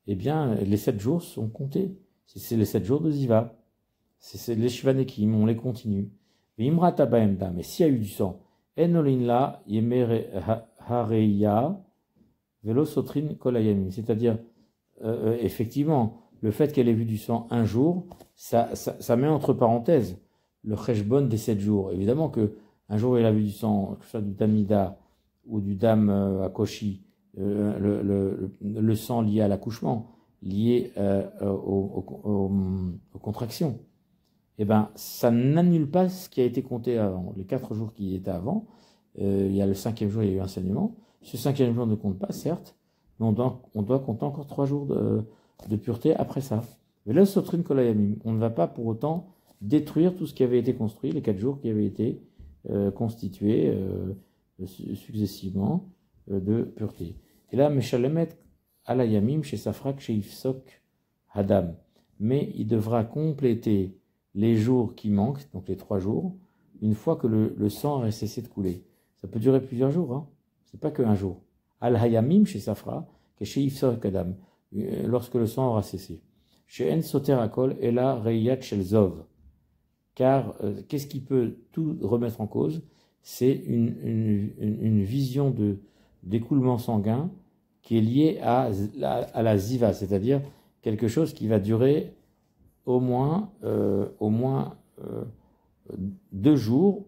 eh bien les sept jours sont comptés. C'est les sept jours de Ziva. C'est les Shivanekim, on les continue. mais s'il y a eu du sang, Enolinla Yemere Velosotrin C'est-à-dire, euh, euh, effectivement, le fait qu'elle ait vu du sang un jour, ça, met entre parenthèses le Cheshbon des sept jours. Évidemment que un jour elle a vu du sang, que ce soit du Damida ou du Dam euh, Akoshi, le, sang lié à l'accouchement, lié aux, contractions eh ben, ça n'annule pas ce qui a été compté avant. Les quatre jours qui étaient avant, euh, il y a le cinquième jour, il y a eu un saignement. Ce cinquième jour ne compte pas, certes, mais on doit, on doit compter encore trois jours de, de pureté après ça. Mais là, Sotrin Kolayamim, on ne va pas pour autant détruire tout ce qui avait été construit, les quatre jours qui avaient été euh, constitués euh, successivement de pureté. Et là, Meshalemet Alayamim chez Safrak, chez Ifsok, Hadam. Mais il devra compléter les jours qui manquent, donc les trois jours, une fois que le, sang aurait cessé de couler. Ça peut durer plusieurs jours, hein. c'est pas qu'un jour. Al-Hayamim chez Safra, que chez Ifsar Kadam, euh, lorsque le sang aura cessé. Chez En Soterakol, et la Shelzov. Car euh, qu'est-ce qui peut tout remettre en cause C'est une, vision de d'écoulement sanguin qui est liée à la ziva, c'est-à-dire quelque chose qui va durer au moins, euh, au moins euh, deux jours,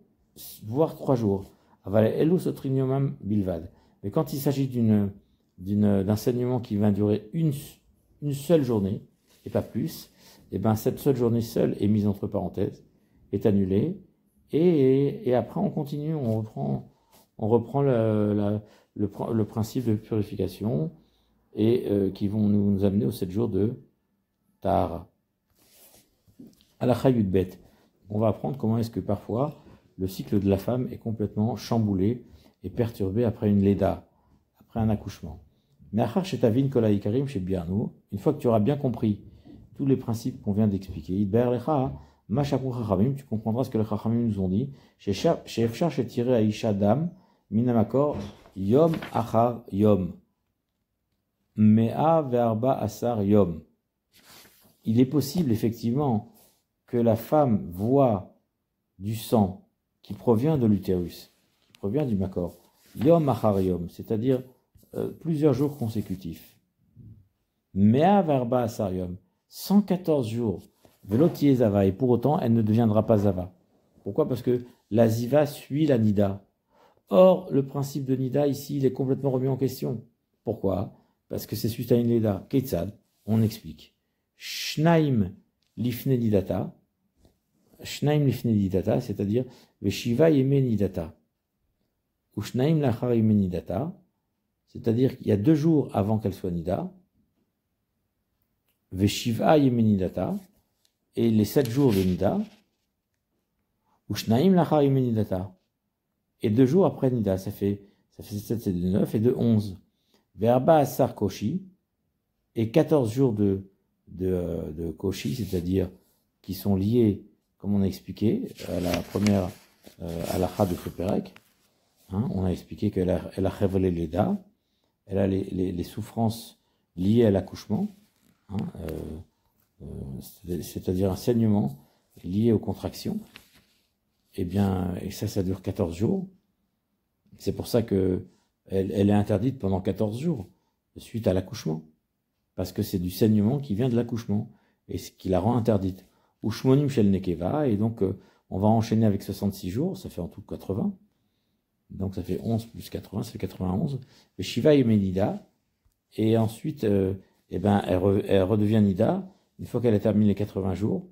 voire trois jours. bilvad. Mais quand il s'agit d'un saignement qui va durer une, une seule journée, et pas plus, et eh ben cette seule journée seule est mise entre parenthèses, est annulée, et, et après on continue, on reprend, on reprend le, le, principe de purification, et euh, qui vont nous, amener aux sept jours de tard à la Chayut On va apprendre comment est-ce que parfois le cycle de la femme est complètement chamboulé et perturbé après une leda, après un accouchement. Mais à chaque une fois que tu auras bien compris tous les principes qu'on vient d'expliquer, tu comprendras ce que les Chachamim nous ont dit. Chez Tiré Isha Dam, Minamakor, Yom Achav Yom. Mea Verba Asar Yom. Il est possible, effectivement, la femme voit du sang qui provient de l'utérus, qui provient du macor, yom c'est-à-dire euh, plusieurs jours consécutifs, mea 114 jours, et pour autant elle ne deviendra pas zava. Pourquoi Parce que la ziva suit la nida. Or, le principe de nida ici, il est complètement remis en question. Pourquoi Parce que c'est suite à une leda. on explique. Shnaim Shnaim lifne c'est-à-dire Veshiva Yemenidata. Ushnaim ou Shnaim lachar c'est-à-dire qu'il y a deux jours avant qu'elle soit nida, Veshiva Yemenidata, et les sept jours de nida, ou Shnaim lachar et deux jours après nida, ça fait, ça fait 7, c'est 9, et de 11. Verba asar koshi, et 14 jours de, de, de koshi, c'est-à-dire qui sont liés comme on a expliqué à la première euh, à de ce hein, on a expliqué qu'elle a, révélé les da, elle a les, souffrances liées à l'accouchement, hein, euh, euh, c'est-à-dire un saignement lié aux contractions. Et eh bien, et ça, ça dure 14 jours. C'est pour ça que elle est interdite pendant 14 jours suite à l'accouchement, parce que c'est du saignement qui vient de l'accouchement et ce qui la rend interdite. Ushmonim Shel Nekeva, et donc euh, on va enchaîner avec 66 jours, ça fait en tout 80. Donc ça fait 11 plus 80, fait 91. Et Shiva et et ensuite, euh, eh ben, elle, redevient Nida. Une fois qu'elle a terminé les 80 jours,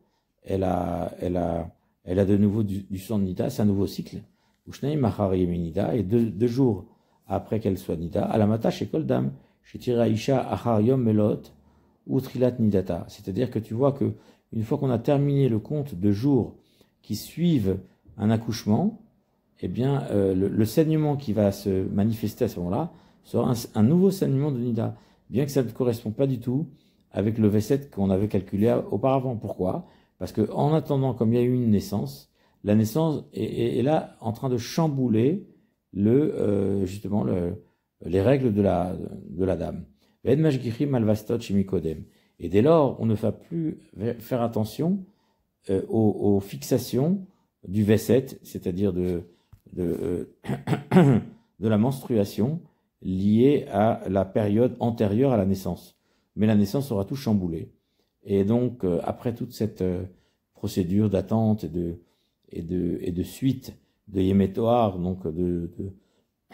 elle a, elle a, elle a de nouveau du, son de Nida, c'est un nouveau cycle. Ushnaim et et deux, jours après qu'elle soit Nida, Alamata chez Koldam, chez Tiraisha yom Melot, ou Trilat Nidata. C'est-à-dire que tu vois que une fois qu'on a terminé le compte de jours qui suivent un accouchement, eh bien, euh, le, saignement qui va se manifester à ce moment-là sera un, nouveau saignement de Nida, bien que ça ne correspond pas du tout avec le V7 qu'on avait calculé auparavant. Pourquoi Parce qu'en attendant, comme il y a eu une naissance, la naissance est, là en train de chambouler euh, justement les règles de la, de la dame. Et dès lors, on ne va plus faire attention euh, aux, fixations du V7, c'est-à-dire de, euh, de, la menstruation liée à la période antérieure à la naissance. Mais la naissance aura tout chamboulé. Et donc, euh, après toute cette procédure d'attente et de, et, de, et de suite de Yemetoar, donc de, de,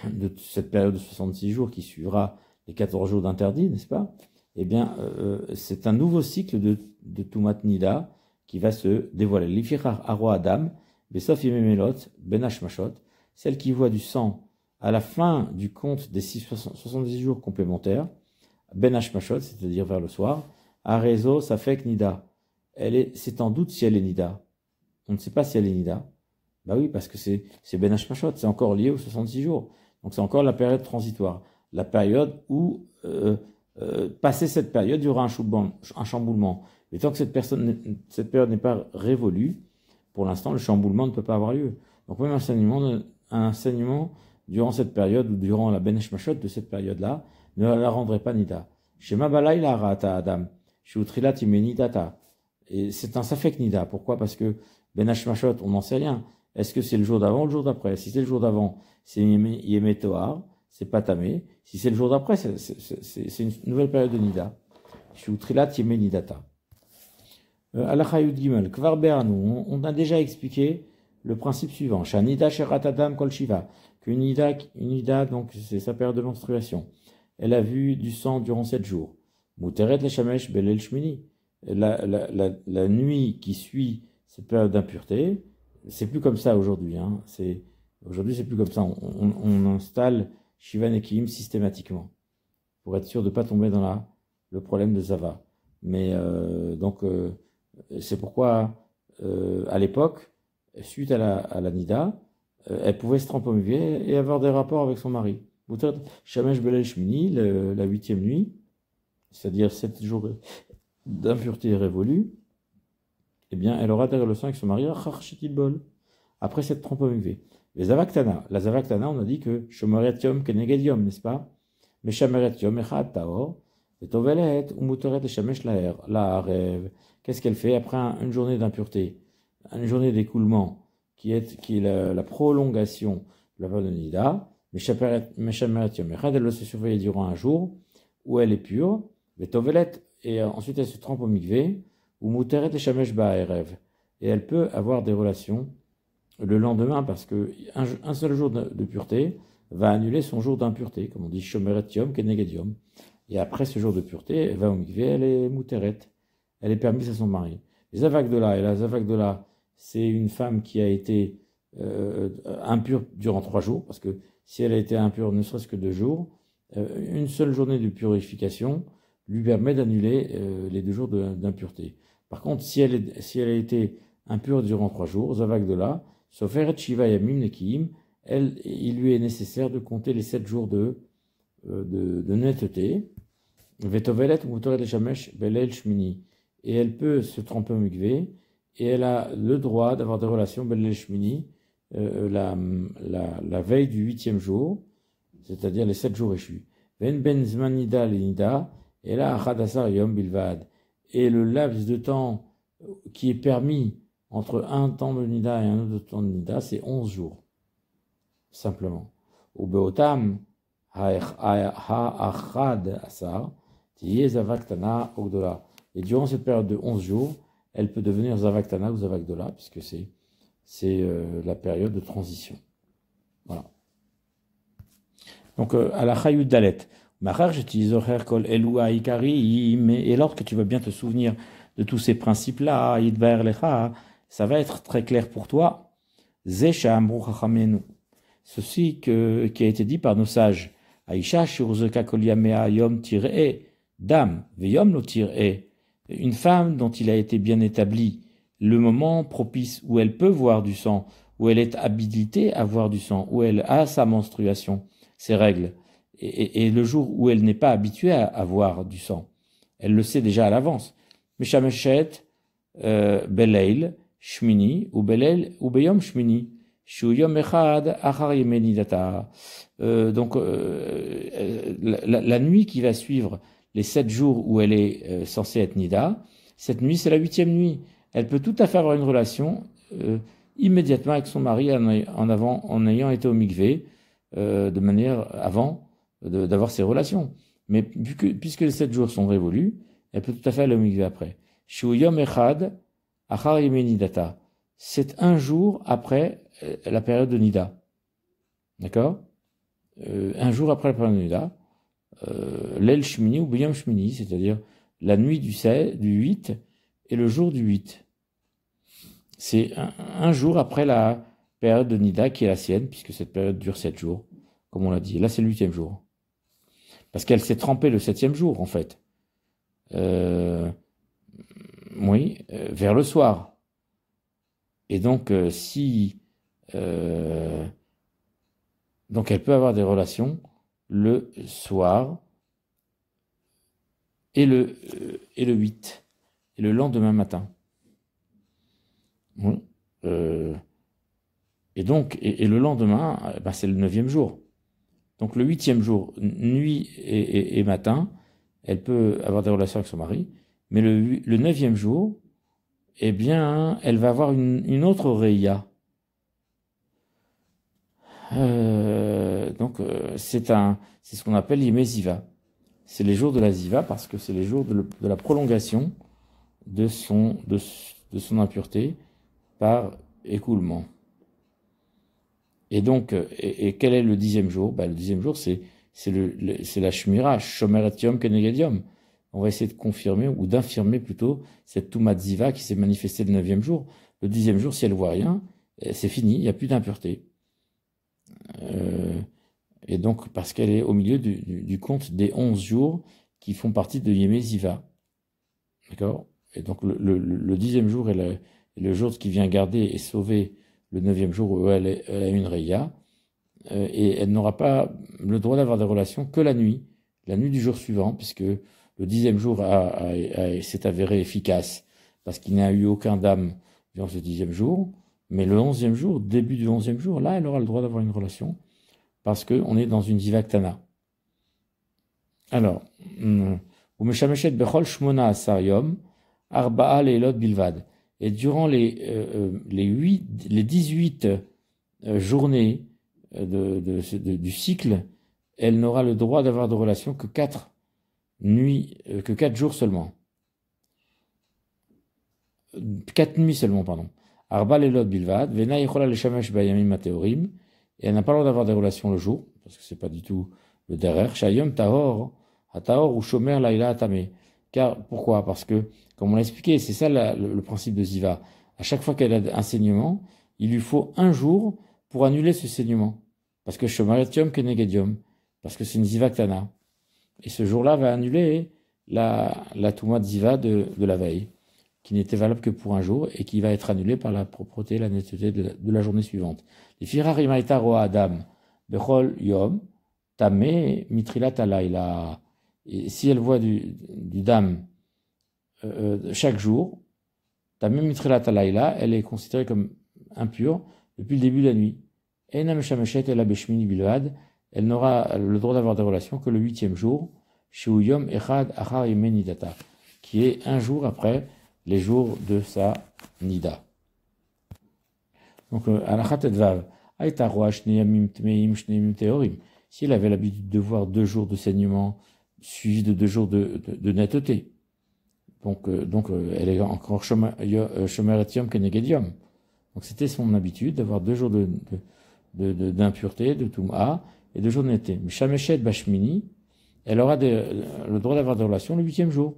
de, cette période de 66 jours qui suivra les 14 jours d'interdit, n'est-ce pas eh bien, euh, euh, c'est un nouveau cycle de, de Nida qui va se dévoiler. L'Ifirar Arwa Adam, Besof Yememelot, Ben celle qui voit du sang à la fin du compte des 70 jours complémentaires, Ben c'est-à-dire vers le soir, Arezo Safek Nida. Elle est, c'est en doute si elle est Nida. On ne sait pas si elle est Nida. Bah oui, parce que c'est, c'est Ben ashmashot, c'est encore lié aux 66 jours. Donc c'est encore la période transitoire. La période où, euh, euh, passer cette période, il y aura un, chamboulement. Mais tant que cette, personne, cette période n'est pas révolue, pour l'instant, le chamboulement ne peut pas avoir lieu. Donc même un saignement, durant cette période ou durant la beneshmachot de cette période-là ne la rendrait pas nida. Shema balaïla rata adam, nidata. Et c'est un safek nida. Pourquoi Parce que beneshmachot, on n'en sait rien. Est-ce que c'est le jour d'avant ou le jour d'après Si c'est le jour d'avant, c'est Yemetoar c'est pas tamé. Si c'est le jour d'après, c'est une nouvelle période de Nida. Shutrelat yeme Nidata. Euh, Alachayud Gimel, on a déjà expliqué le principe suivant. Shanida Sheratadam Kol Shiva. Qu'une Nida, donc c'est sa période de menstruation. Elle a vu du sang durant sept jours. Muteret Leshamesh Belel Shmini. La, la, nuit qui suit cette période d'impureté, c'est plus comme ça aujourd'hui. Hein. Aujourd'hui, c'est plus comme ça. on installe Shiva systématiquement, pour être sûr de ne pas tomber dans la, le problème de Zava. Mais euh, donc, euh, c'est pourquoi, euh, à l'époque, suite à la, Nida, elle pouvait se transformer et avoir des rapports avec son mari. Shamesh Belel la huitième nuit, c'est-à-dire sept jours d'impureté révolue, eh bien, elle aura derrière le sang avec son mari, après cette trompe les avaktana. La zavaktana, on a dit que shomoretium kenegedium, n'est-ce pas Mais shameretium echad taor, ou ou shamesh laer, la rêve. Qu'est-ce qu'elle fait après une journée d'impureté, une journée d'écoulement, qui est, qui est la, prolongation de la perdonida, mais shameretium echad, elle doit se surveiller durant un jour, où elle est pure, Tovelet et euh, ensuite elle se trempe au mikvé, ou muteret et shamesh Et elle peut avoir des relations le lendemain, parce qu'un un seul jour de, pureté va annuler son jour d'impureté, comme on dit chomeretium kenegedium. Et après ce jour de pureté, elle va au elle est mouteret, elle est permise à son mari. Les et la zavagdola, c'est une femme qui a été euh, impure durant trois jours, parce que si elle a été impure ne serait-ce que deux jours, euh, une seule journée de purification lui permet d'annuler euh, les deux jours d'impureté. Par contre, si elle, si elle a été impure durant trois jours, zavagdola, Soferet Shiva Yamim Nekiim, elle, il lui est nécessaire de compter les sept jours de, euh, de, de netteté. Vetovelet Mutoret Shamesh Belel Shmini. Et elle peut se tremper au et elle a le droit d'avoir des relations Belel Shmini euh, la, la, la, veille du huitième jour, c'est-à-dire les sept jours échus. Ven Ben Zmanida et là Hadasar Yom Bilvad. Et le laps de temps qui est permis entre un temps de Nida et un autre temps de Nida, c'est 11 jours. Simplement. Ou Beotam, Ha'achad Asar, Zavaktana Ogdola. Et durant cette période de 11 jours, elle peut devenir Zavaktana ou Zavakdola, puisque c'est euh, la période de transition. Voilà. Donc, euh, à la Chayut Dalet, Machar, Kol eloua Ikari, mais et lorsque tu vas bien te souvenir de tous ces principes-là, Idber Lecha, ça va être très clair pour toi. Ceci qui a été dit par nos sages. Aïcha yom dame, yom lo Une femme dont il a été bien établi le moment propice où elle peut voir du sang, où elle est habilitée à voir du sang, où elle a sa menstruation, ses règles, et, le jour où elle n'est pas habituée à, avoir voir du sang. Elle le sait déjà à l'avance. Meshameshet, euh, Belail, Shmini, ou ou Donc, la, nuit qui va suivre les sept jours où elle est euh, censée être Nida, cette nuit, c'est la huitième nuit. Elle peut tout à fait avoir une relation euh, immédiatement avec son mari en, avant, en ayant été au Mikvé, euh, de manière avant d'avoir ces relations. Mais puisque, les sept jours sont révolus, elle peut tout à fait aller au Mikvé après. Shuyom Echad, c'est euh, euh, un jour après la période de Nida. D'accord Un jour après la période de Nida. Lel Shmini ou Biyam Shmini, c'est-à-dire la nuit du, 8 et le jour du 8. C'est un, jour après la période de Nida qui est la sienne, puisque cette période dure 7 jours, comme on l'a dit. Là, c'est le huitième jour. Parce qu'elle s'est trempée le septième jour, en fait. Euh, oui, euh, vers le soir. Et donc, euh, si. Euh, donc, elle peut avoir des relations le soir et le, et le 8, et le lendemain matin. et donc, et, le lendemain, bah, c'est le neuvième jour. Donc le huitième jour, nuit et, matin, elle peut avoir des relations avec son mari. Mais le, neuvième jour, eh bien, elle va avoir une, autre reya. Euh, donc, euh, c'est ce qu'on appelle les C'est les jours de la ziva parce que c'est les jours de, la prolongation de son, impureté par écoulement. Et donc, euh, et, quel est le dixième jour bah, Le dixième jour, c'est la shmira, Shomeratium Kenegadium on va essayer de confirmer ou d'infirmer plutôt cette Ziva qui s'est manifestée le neuvième jour. Le dixième jour, si elle voit rien, eh, c'est fini, il n'y a plus d'impureté. Euh, et donc, parce qu'elle est au milieu du, compte des onze jours qui font partie de Yemeziva. D'accord Et donc, le, dixième jour est le, jour qui vient garder et sauver le neuvième jour où elle, a une Reya. Euh, et elle n'aura pas le droit d'avoir des relations que la nuit, la nuit du jour suivant, puisque le dixième jour s'est avéré efficace parce qu'il n'y a eu aucun dame durant ce dixième jour. Mais le onzième jour, début du onzième jour, là, elle aura le droit d'avoir une relation parce qu'on est dans une divactana. Alors, hmm, bilvad. Et durant les, euh, euh, les, 8, les 18 euh, journées de, du cycle, elle n'aura le droit d'avoir de relation que 4. Nuit, euh, que quatre jours seulement. Quatre nuits seulement, pardon. Arba lelot bilvad, vena yichola shamesh bayamim mateorim, et elle n'a pas le droit d'avoir des relations le jour, parce que c'est pas du tout le derer. Shayom tahor, ou shomer laila atame. Car, pourquoi Parce que, comme on l'a expliqué, c'est ça le, principe de Ziva. À chaque fois qu'elle a un saignement, il lui faut un jour pour annuler ce saignement. Parce que Shomaretium Kenegedium. Parce que c'est une Ziva et ce jour-là va annuler la, la Touma de, de, la veille, qui n'était valable que pour un jour et qui va être annulée par la propreté et la netteté de la, journée suivante. Les Roa Adam, Yom, Et si elle voit du, du dame euh, euh, chaque jour, Mitrilat Alaila, elle est considérée comme impure depuis le début de la nuit elle n'aura le droit d'avoir des relations que le huitième jour, qui est un jour après les jours de sa Nida. Donc, si euh, Edvav, avait l'habitude de voir deux jours de saignement suivis de deux jours de, netteté, donc, euh, donc euh, elle est encore Shomeretium Kenegedium. Donc c'était son habitude d'avoir deux jours d'impureté, de, de, de, de Tum'a, et deux jours de Mais Mishameshet Bashmini, elle aura le droit d'avoir des relations le huitième jour.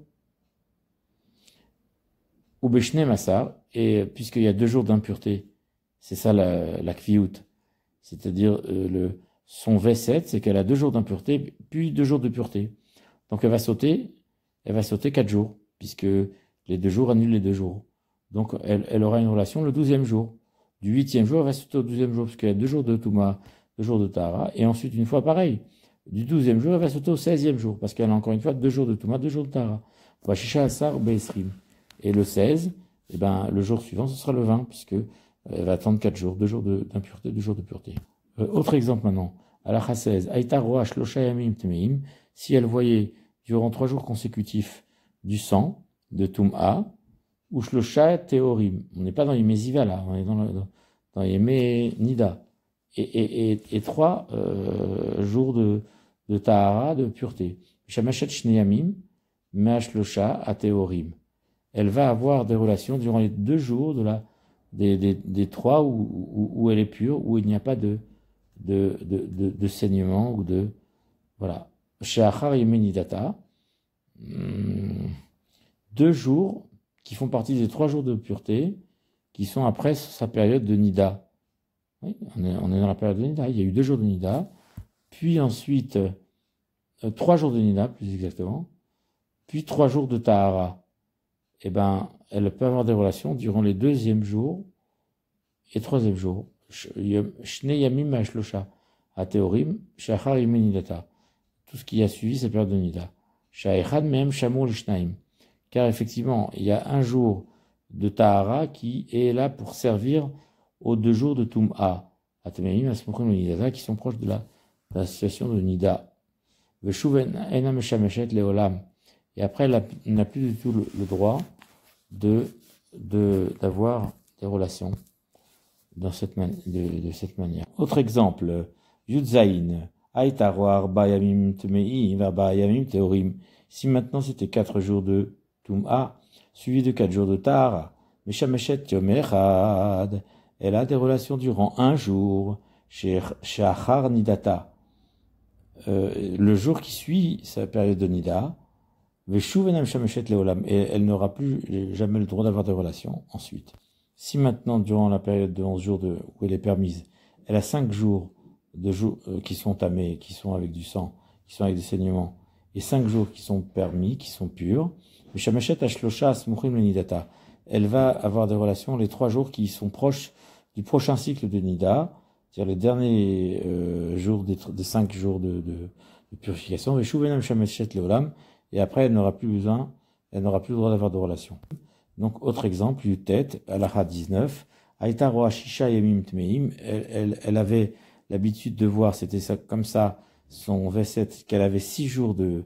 Ou Beshne Massar, et puisqu'il y a deux jours d'impureté, c'est ça la, la kviout, c'est-à-dire euh, le son V7, c'est qu'elle a deux jours d'impureté, puis deux jours de pureté. Donc elle va sauter, elle va sauter quatre jours, puisque les deux jours annulent les deux jours. Donc elle, aura une relation le douzième jour. Du huitième jour, elle va sauter au douzième jour, parce y a deux jours de Touma le jour de Tara, et ensuite une fois pareil. Du 12e jour, elle va sauter au 16e jour, parce qu'elle a encore une fois deux jours de Touma, deux jours de Tahara. Et le 16, eh ben, le jour suivant, ce sera le 20, puisque euh, elle va attendre quatre jours, deux jours d'impureté, deux jours de pureté. Euh, autre exemple maintenant, la 16, Aïta Roach Yamim Tmeim, si elle voyait durant trois jours consécutifs du sang de Touma, ou Shlosha Teorim, on n'est pas dans les Mésiva là, on est dans, le, les Nida et, trois euh, jours de, de tahara, de pureté. Ateorim. Elle va avoir des relations durant les deux jours de la, des, des, trois où, où, elle est pure, où il n'y a pas de, de, de, saignement ou de. Voilà. Hmm, deux jours qui font partie des trois jours de pureté qui sont après sa période de Nida on est, dans la période de Nida. Il y a eu deux jours de Nida, puis ensuite euh, trois jours de Nida, plus exactement, puis trois jours de Tahara. Eh ben, elle peut avoir des relations durant les deuxième jours et troisième jour. Shne Yamim à Théorim, Nidata. Tout ce qui a suivi cette période de Nida. Shaechad Mehem Car effectivement, il y a un jour de Tahara qui est là pour servir aux deux jours de Tum'a, à Asmokrim et Nidata, qui sont proches de la, de la situation de Nida. Leolam. Et après, elle n'a plus du tout le, droit de d'avoir des relations dans cette man, de, cette manière. Autre exemple, Yudzaïn, Bayamim Tmei, Bayamim Teorim. Si maintenant c'était quatre jours de Tum'a, suivi de quatre jours de Tara, Meshameshet Yomechad, elle a des relations durant un jour, chez Shahar Nidata. Euh, le jour qui suit sa période de Nida, et elle n'aura plus jamais le droit d'avoir des relations ensuite. Si maintenant, durant la période de 11 jours où elle est permise, elle a 5 jours de jours euh, qui sont tamés, qui sont avec du sang, qui sont avec des saignements, et 5 jours qui sont permis, qui sont purs, elle va avoir des relations les 3 jours qui sont proches du prochain cycle de Nida, c'est-à-dire les derniers euh, jours des, cinq jours de, de, de purification, et après elle n'aura plus besoin, elle n'aura plus le droit d'avoir de relations. Donc autre exemple, Yutet, Alaha 19, Aïta Roa Shisha Tmeim, elle, avait l'habitude de voir, c'était ça, comme ça, son V7, qu'elle avait six jours de,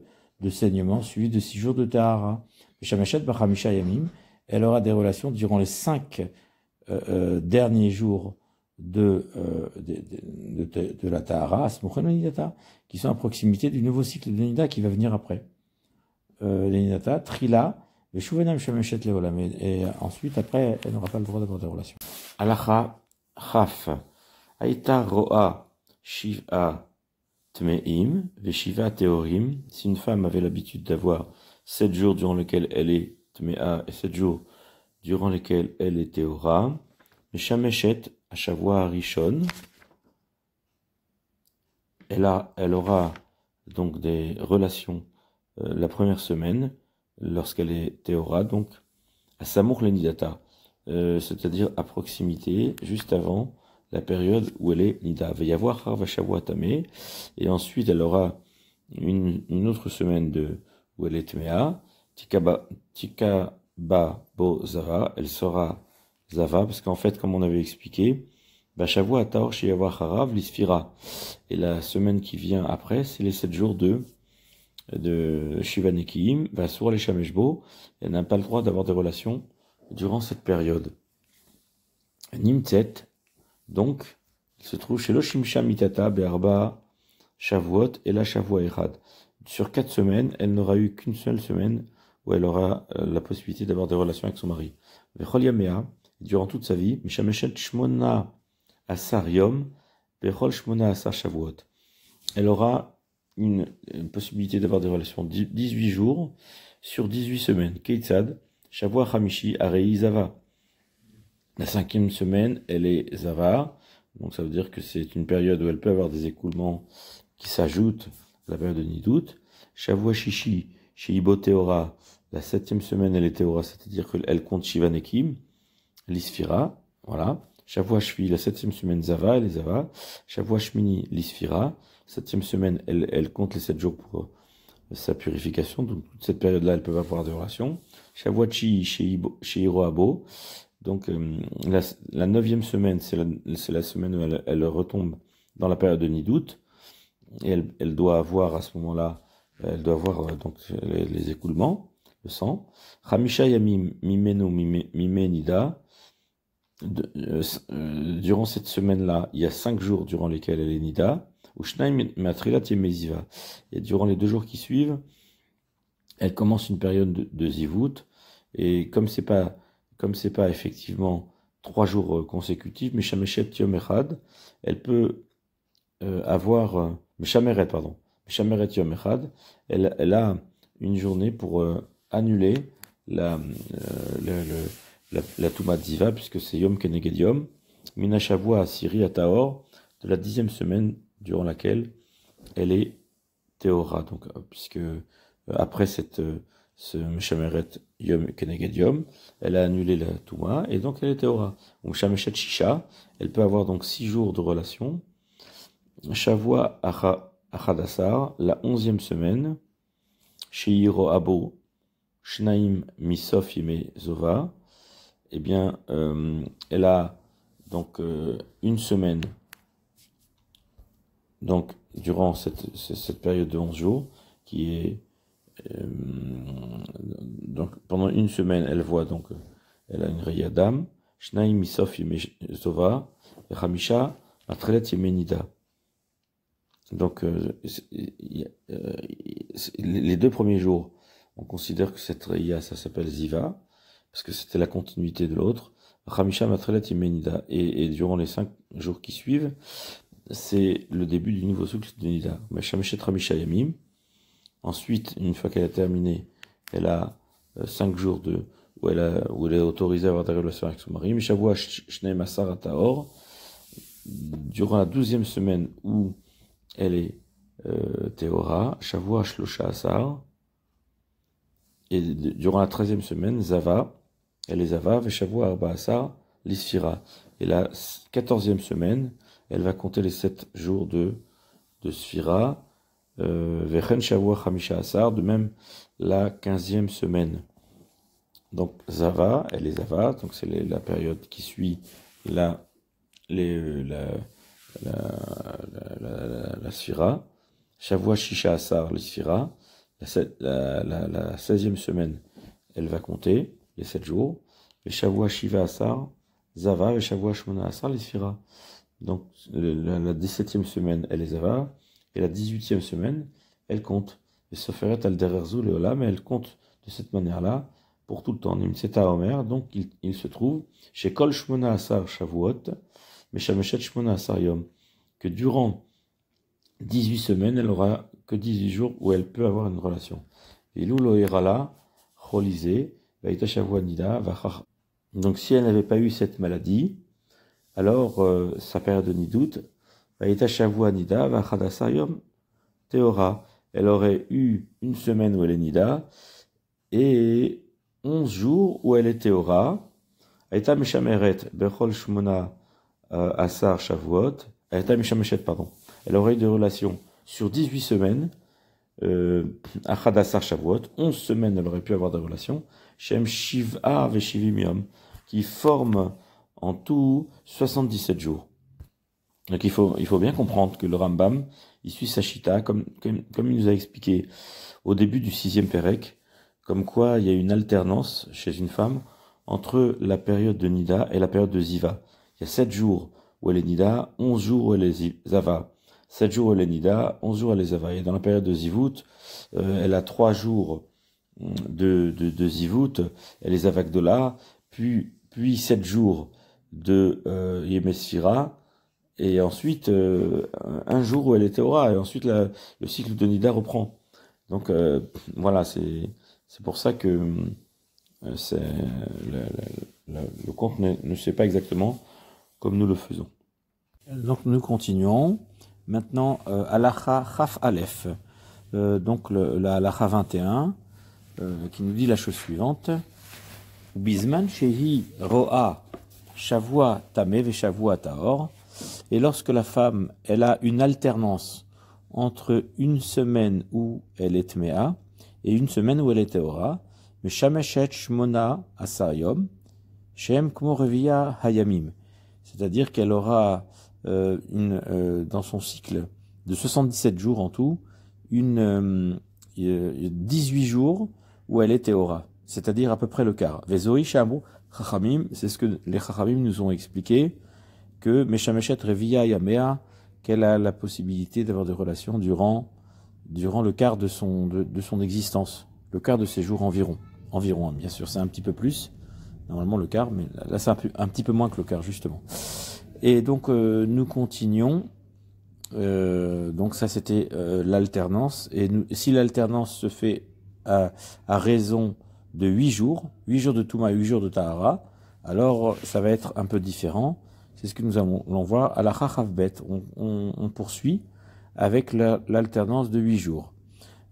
saignement, suivi de six jours de Tahara. Shamashet Yamim, elle aura des relations durant les cinq euh, euh, dernier jour de, euh, de, de, de, la Tahara, qui sont à proximité du nouveau cycle de Nida qui va venir après. Euh, Nidata, Trila, le Shuvenam Shemeshet Leolam. Et ensuite, après, elle n'aura pas le droit d'avoir des relations. Alacha, Chaf, Aïta Roa, Shiva, Tmeim, Veshiva Teorim. Si une femme avait l'habitude d'avoir sept jours durant lesquels elle est Tmea et sept jours durant lesquelles elle était au mais Shameshet, à Shavua à elle, a, elle aura donc des relations euh, la première semaine, lorsqu'elle est Théora, donc à Samour Lenidata, nidata euh, c'est-à-dire à proximité, juste avant la période où elle est Nida. Il va y avoir Tamé, et ensuite elle aura une, autre semaine de, où elle est Tmea, tika ba bo zava, elle sera zava, parce qu'en fait, comme on avait expliqué, Taor ataor harav l'isfira. Et la semaine qui vient après, c'est les sept jours de de Shivanekiim, sur les Shameshbo, elle n'a pas le droit d'avoir des relations durant cette période. Nimtzet, donc, se trouve chez Loshimcha Mitata, Berba, Shavuot et la Shavua Sur quatre semaines, elle n'aura eu qu'une seule semaine où elle aura euh, la possibilité d'avoir des relations avec son mari. Durant toute sa vie, Elle aura une, possibilité d'avoir des relations 18 jours sur 18 semaines. La cinquième semaine, elle est Zava. Donc ça veut dire que c'est une période où elle peut avoir des écoulements qui s'ajoutent à la période de Nidout. Shavua Shishi, la septième semaine, elle est aura, c'est-à-dire qu'elle compte Shivanekim, l'Isfira, voilà. Shavua Shvi, la septième semaine, Zava, est Zava. Shavua Shmini, l'Isfira. Septième semaine, elle, compte les sept jours pour euh, sa purification. Donc, toute cette période-là, elle peut avoir des orations. Shavua Chi, chez Donc, euh, la, neuvième semaine, c'est la, semaine où elle, retombe dans la période de nidout Et elle, doit avoir, à ce moment-là, elle doit avoir euh, donc les écoulements le sang. Hamisha Yamim Mimenu Mimenida. Euh, durant cette semaine-là, il y a cinq jours durant lesquels elle est Nida. Ushnaim Matrilat Et durant les deux jours qui suivent, elle commence une période de, de zivout. Et comme c'est pas, comme c'est pas effectivement trois jours euh, consécutifs, Meshameshet Yom elle peut euh, avoir, Meshameret, pardon, Meshameret Yom elle, a une journée pour, annuler la, euh, Touma la, Diva, puisque c'est Yom Keneged mina Minashavua à à de la dixième semaine durant laquelle elle est Théora, donc, euh, puisque euh, après cette, ce Meshameret Yom Keneged elle a annulé la Touma, et donc elle est Théora. Ou Meshamechet Shisha, elle peut avoir donc six jours de relation. Shavua Achadassar, la onzième semaine, Shihiro Abo Shnaim Misof Yemezova, Zova, eh bien, euh, elle a donc euh, une semaine, donc durant cette, période de onze jours, qui est euh, donc pendant une semaine, elle voit donc elle a une riyadam, Shnaim Misof Yemezova, Zova, Ramisha Matrelet Yemenida. Donc les deux premiers jours, on considère que cette Reïa, ça s'appelle Ziva, parce que c'était la continuité de l'autre. Ramisha matrelat Imenida. Et, durant les cinq jours qui suivent, c'est le début du nouveau cycle de Nida. Meshameshet Ramisha Yamim. Ensuite, une fois qu'elle a terminé, elle a euh, cinq jours de, où elle, où elle est autorisée à avoir des relations avec son mari. Meshavua Shneim Asar Durant la douzième semaine où elle est euh, Teora, Shavua Shlosha Asar. Et durant la treizième semaine, Zava, elle est Zava, Veshavua Arbaasa, Lisfira. Et la quatorzième semaine, elle va compter les sept jours de, de Sfira, euh, Vechen Shavua Hamisha Asar, de même la quinzième semaine. Donc Zava, elle est Zava, donc c'est la période qui suit la, les, euh, la, la, la, Sfira. Shavua Shisha Asar, Lisfira la, 16e semaine, elle va compter, les 7 jours. Les Shavua Shiva Asar, Zava, et Shavua Shmona Asar, les Donc, la, 17e semaine, elle est Zava. Et la 18e semaine, elle compte. Et Soferet al dererzu Olam elle compte de cette manière-là pour tout le temps. à Omer, donc il, se trouve chez Kol Shmona Asar Shavuot, Meshameshet Shmona Asar que durant 18 semaines, elle aura que 18 jours où elle peut avoir une relation. Donc si elle n'avait pas eu cette maladie, alors euh, sa période de doute elle aurait eu une semaine où elle est nida et 11 jours où elle est théora. Aïta euh, asar Aïta pardon. Elle aurait eu des relations sur 18 semaines, euh, Shavuot, 11 semaines elle aurait pu avoir des relations, Shem Shiva qui forment en tout 77 jours. Donc il faut, il faut bien comprendre que le Rambam, il suit Sachita, comme, comme, comme il nous a expliqué au début du sixième Pérec, comme quoi il y a une alternance chez une femme entre la période de Nida et la période de Ziva. Il y a 7 jours où elle est Nida, 11 jours où elle est Zava. 7 jours elle est nida, 11 jours elle les dans la période de zivout, euh, elle a 3 jours mm, de, de, de zivout, elle est de puis, puis 7 jours de euh, yemesfira, et ensuite euh, un jour où elle était aura, et ensuite le cycle de nida reprend. Donc euh, voilà, c'est c'est pour ça que le, conte ne, ne sait pas exactement comme nous le faisons. Donc nous continuons. Maintenant, euh, Alacha Chaf Aleph, euh, donc le, la Alacha 21, euh, qui nous dit la chose suivante. Bisman Shehi Roa Shavua Tamev et Shavua Et lorsque la femme, elle a une alternance entre une semaine où elle est Mea et une semaine où elle est Teora, mais Shameshet Shmona Asayom, Shem Kmo Hayamim. C'est-à-dire qu'elle aura euh, une, euh, dans son cycle de 77 jours en tout, une, 18 euh, jours où elle était aura, c'est-à-dire à peu près le quart. c'est ce que les Chachamim nous ont expliqué, que Meshameshet Revia Yamea, qu'elle a la possibilité d'avoir des relations durant, durant le quart de son, de, son existence, le quart de ses jours environ. Environ, hein, bien sûr, c'est un petit peu plus, normalement le quart, mais là, c'est un petit peu moins que le quart, justement. Et donc euh, nous continuons. Euh, donc ça c'était euh, l'alternance. Et si l'alternance se fait à, raison de 8 jours, 8 jours de Touma et 8 jours de Tahara, alors ça va être un peu différent. C'est ce que nous allons voir voit à la Chachavbet. On, on, poursuit avec l'alternance de 8 jours.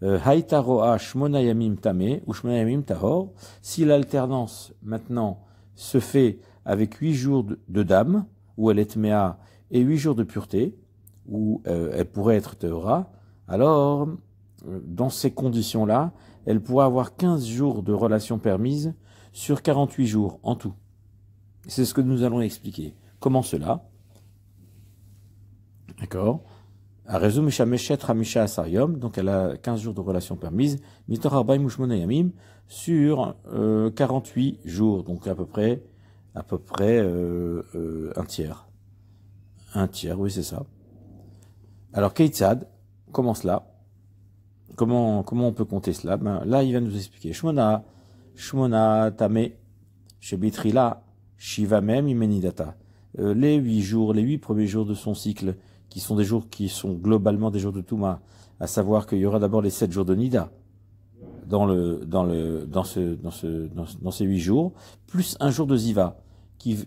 Haïtaroa Shmonayamim Tame ou Shmonayamim Tahor. Si l'alternance maintenant se fait avec 8 jours de, de dame, où elle est mea, et huit jours de pureté, où euh, elle pourrait être Théora, alors, euh, dans ces conditions-là, elle pourrait avoir 15 jours de relations permises sur 48 jours en tout. C'est ce que nous allons expliquer. Comment cela D'accord donc elle a 15 jours de relations permises, sur 48 euh, jours, donc à peu près à peu près euh, euh, un tiers. Un tiers, oui, c'est ça. Alors, Keitzad, comment cela comment, comment on peut compter cela ben, Là, il va nous expliquer. Shmona, Shmona Tame, Shebitrila, Shivamem, Imenidata. Euh, les huit jours, les huit premiers jours de son cycle, qui sont des jours qui sont globalement des jours de Touma, à savoir qu'il y aura d'abord les sept jours de Nida, dans le dans le dans ce dans, dans ces huit jours plus un jour de ziva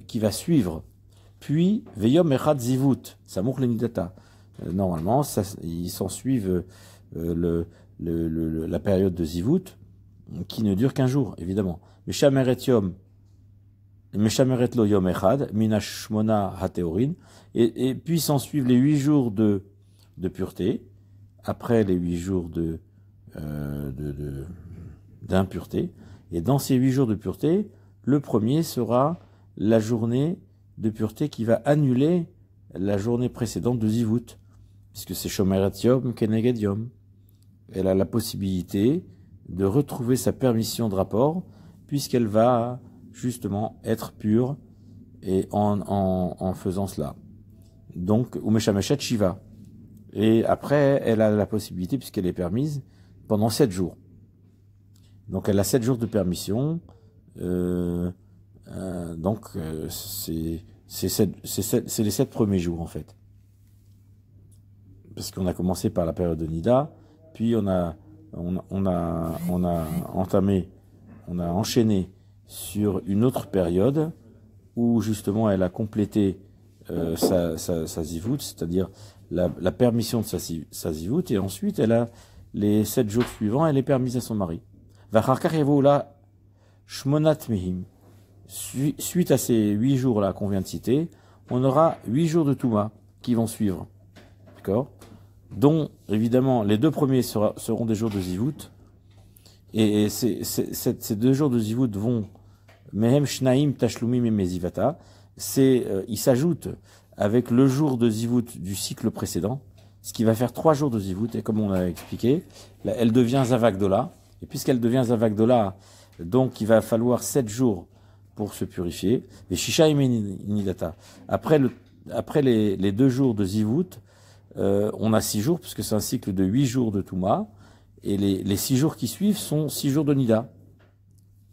qui, va suivre. Puis, Veyom Echad Zivut, euh, Normalement, ils s'en suivent euh, la période de Zivut, qui ne dure qu'un jour, évidemment. Mais Yom, Lo Yom Minashmona Hateorin. Et, puis s'en suivent les huit jours de, de pureté, après les huit jours de, euh, d'impureté. Et dans ces huit jours de pureté, le premier sera la journée de pureté qui va annuler la journée précédente de Zivut, puisque c'est Shomeratium Kenegadium. Elle a la possibilité de retrouver sa permission de rapport, puisqu'elle va justement être pure et en, faisant cela. Donc, Umeshameshat Shiva. Et après, elle a la possibilité, puisqu'elle est permise, pendant sept jours. Donc elle a sept jours de permission. Euh, euh, donc, euh, c'est les sept premiers jours, en fait. Parce qu'on a commencé par la période de Nida, puis on a, on, a, on a entamé, on a enchaîné sur une autre période où justement elle a complété euh, sa, zivout, c'est-à-dire la, permission de sa, zivout, et ensuite elle a les sept jours suivants, elle est permise à son mari. shmonat mihim. Suite à ces huit jours-là qu'on vient de citer, on aura huit jours de Touma qui vont suivre. D'accord Dont, évidemment, les deux premiers seront des jours de Zivout. Et, ces deux jours de Zivout vont Mehem Shnaim Tashlumim C'est, euh, ils s'ajoutent avec le jour de Zivout du cycle précédent, ce qui va faire trois jours de Zivout. Et comme on l'a expliqué, elle devient Zavagdola. Et puisqu'elle devient Zavagdola, donc il va falloir sept jours pour se purifier. Et Shisha Nidata. Après, le, après les, deux jours de Zivout, euh, on a six jours, puisque c'est un cycle de huit jours de Touma, et les, six jours qui suivent sont six jours de Nida.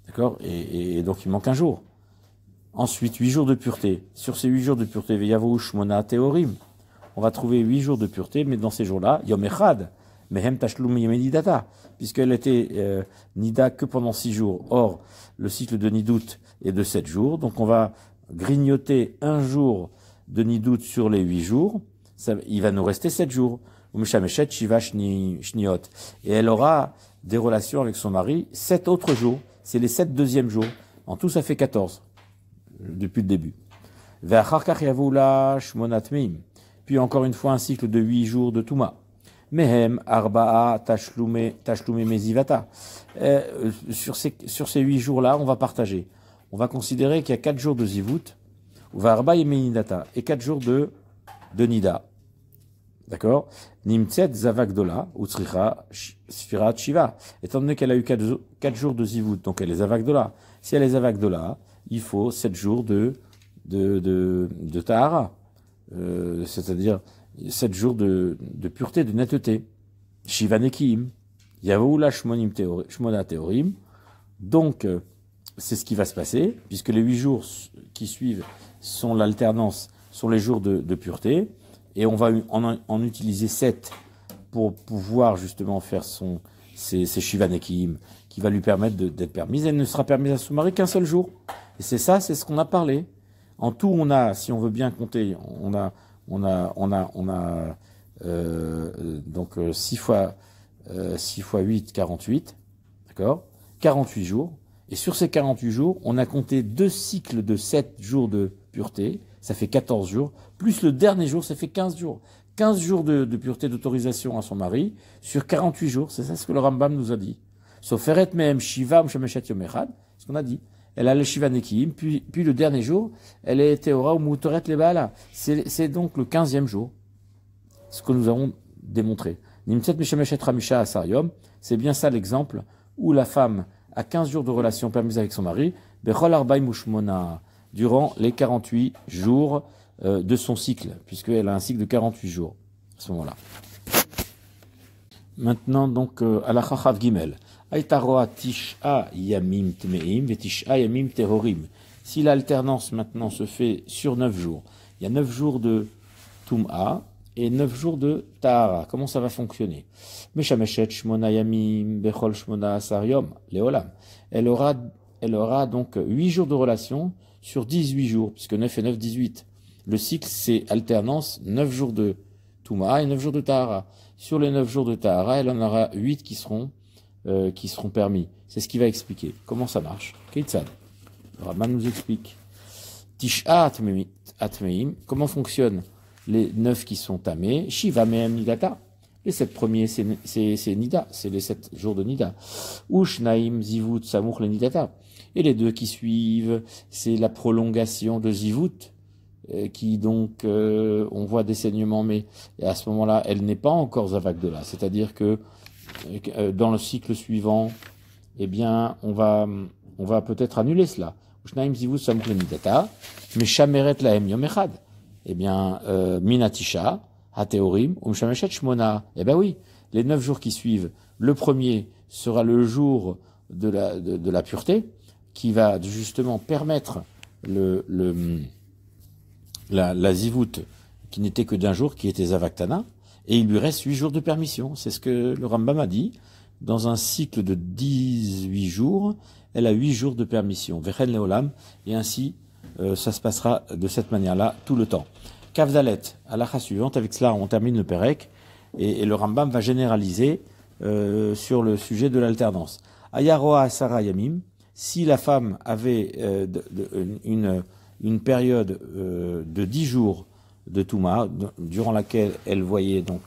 D'accord et, donc il manque un jour. Ensuite, huit jours de pureté. Sur ces huit jours de pureté, Shmona On va trouver huit jours de pureté, mais dans ces jours-là, Yom Echad, Mehem Tashlum puisqu'elle était euh, Nida que pendant six jours. Or, le cycle de Nidout, et de 7 jours. Donc on va grignoter un jour de Nidout sur les 8 jours. il va nous rester 7 jours. Et elle aura des relations avec son mari 7 autres jours. C'est les 7 deuxièmes jours. En tout, ça fait 14 depuis le début. Puis encore une fois, un cycle de 8 jours de Touma. Mehem, Arba'a, Tashlume, Mezivata. Euh, sur ces 8 jours-là, on va partager on va considérer qu'il y a 4 jours de Zivout, Varba et 4 jours de, de Nida. D'accord Nimtset Zavagdola, Utsricha Sfirat Shiva. Étant donné qu'elle a eu 4, jours de Zivout, donc elle est Zavagdola. Si elle est Zavagdola, il faut 7 jours de, de, de, Tahara. Euh, c'est-à-dire 7 jours de, de pureté, de netteté. Shiva Nekim. Yavoula Shmona Teorim. Donc, euh, c'est ce qui va se passer, puisque les huit jours qui suivent sont l'alternance, sont les jours de, pureté, et on va en, utiliser sept pour pouvoir justement faire son ses, ses shivanekim, qui va lui permettre d'être permise. Elle ne sera permise à sous mari qu'un seul jour. Et c'est ça, c'est ce qu'on a parlé. En tout, on a, si on veut bien compter, on a, on a, on a, euh, donc euh, euh, six fois, huit, 6 huit, 8, 48, d'accord 48 jours et sur ces 48 jours, on a compté deux cycles de 7 jours de pureté, ça fait 14 jours, plus le dernier jour, ça fait 15 jours. 15 jours de, pureté d'autorisation à son mari sur 48 jours, c'est ça ce que le Rambam nous a dit. Soferet mehem shivam mshameshet yomechad, ce qu'on a dit. Elle a le shiva nekim, puis, le dernier jour, elle est teora ou mutoret C'est donc le 15e jour, ce que nous avons démontré. Nimset mshameshet ramisha asariyom, c'est bien ça l'exemple où la femme à 15 jours de relation permise avec son mari, durant les 48 jours euh, de son cycle, puisqu'elle a un cycle de 48 jours à ce moment-là. Maintenant, donc, euh, à la Chachav Tmeim, Si l'alternance maintenant se fait sur 9 jours, il y a 9 jours de Tum'a, et 9 jours de Tahara. Comment ça va fonctionner Bechol Shmona asariom Leolam. Elle aura, elle aura donc 8 jours de relation sur 18 jours, puisque 9 et 9, 18. Le cycle, c'est alternance 9 jours de Touma et 9 jours de Tahara. Sur les 9 jours de Tahara, elle en aura 8 qui seront, euh, qui seront permis. C'est ce qui va expliquer comment ça marche. Keitzad. Raman nous explique. Tish Atmeim, comment fonctionne les neuf qui sont tamés, Shiva Mehem Nidata. Les sept premiers, c'est Nida, c'est les sept jours de Nida. Ushnaim Zivut Samur le Nidata. Et les deux qui suivent, c'est la prolongation de Zivut, euh, qui donc, euh, on voit des saignements, mais à ce moment-là, elle n'est pas encore là C'est-à-dire que euh, dans le cycle suivant, eh bien, on va, on va peut-être annuler cela. Ushnaim Zivut Samur le Nidata, mais Shameret la Yom eh bien, euh, Minatisha, Hateorim, Umshameshet Shmona. Eh bien oui, les neuf jours qui suivent, le premier sera le jour de la, de, la pureté, qui va justement permettre le, le la, la qui n'était que d'un jour, qui était Zavaktana, et il lui reste huit jours de permission. C'est ce que le Rambam a dit. Dans un cycle de 18 jours, elle a huit jours de permission. Vechen Leolam, et ainsi euh, ça se passera de cette manière-là tout le temps. Kavdalet, à la suivante, avec cela on termine le perek et, le Rambam va généraliser euh, sur le sujet de l'alternance. Ayaroa Sarah Yamim, si la femme avait euh, une, période de 10 jours de Touma, durant laquelle elle voyait donc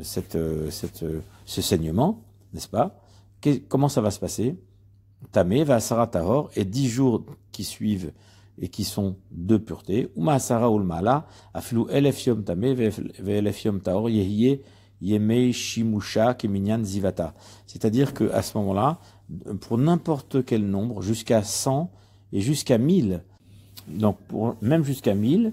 ce saignement, n'est-ce pas Comment ça va se passer Tamé va à Sarah Tahor, et 10 jours qui suivent et qui sont de pureté. Umasara C'est-à-dire que à ce moment-là, pour n'importe quel nombre, jusqu'à 100 et jusqu'à 1000, donc même jusqu'à 1000, euh,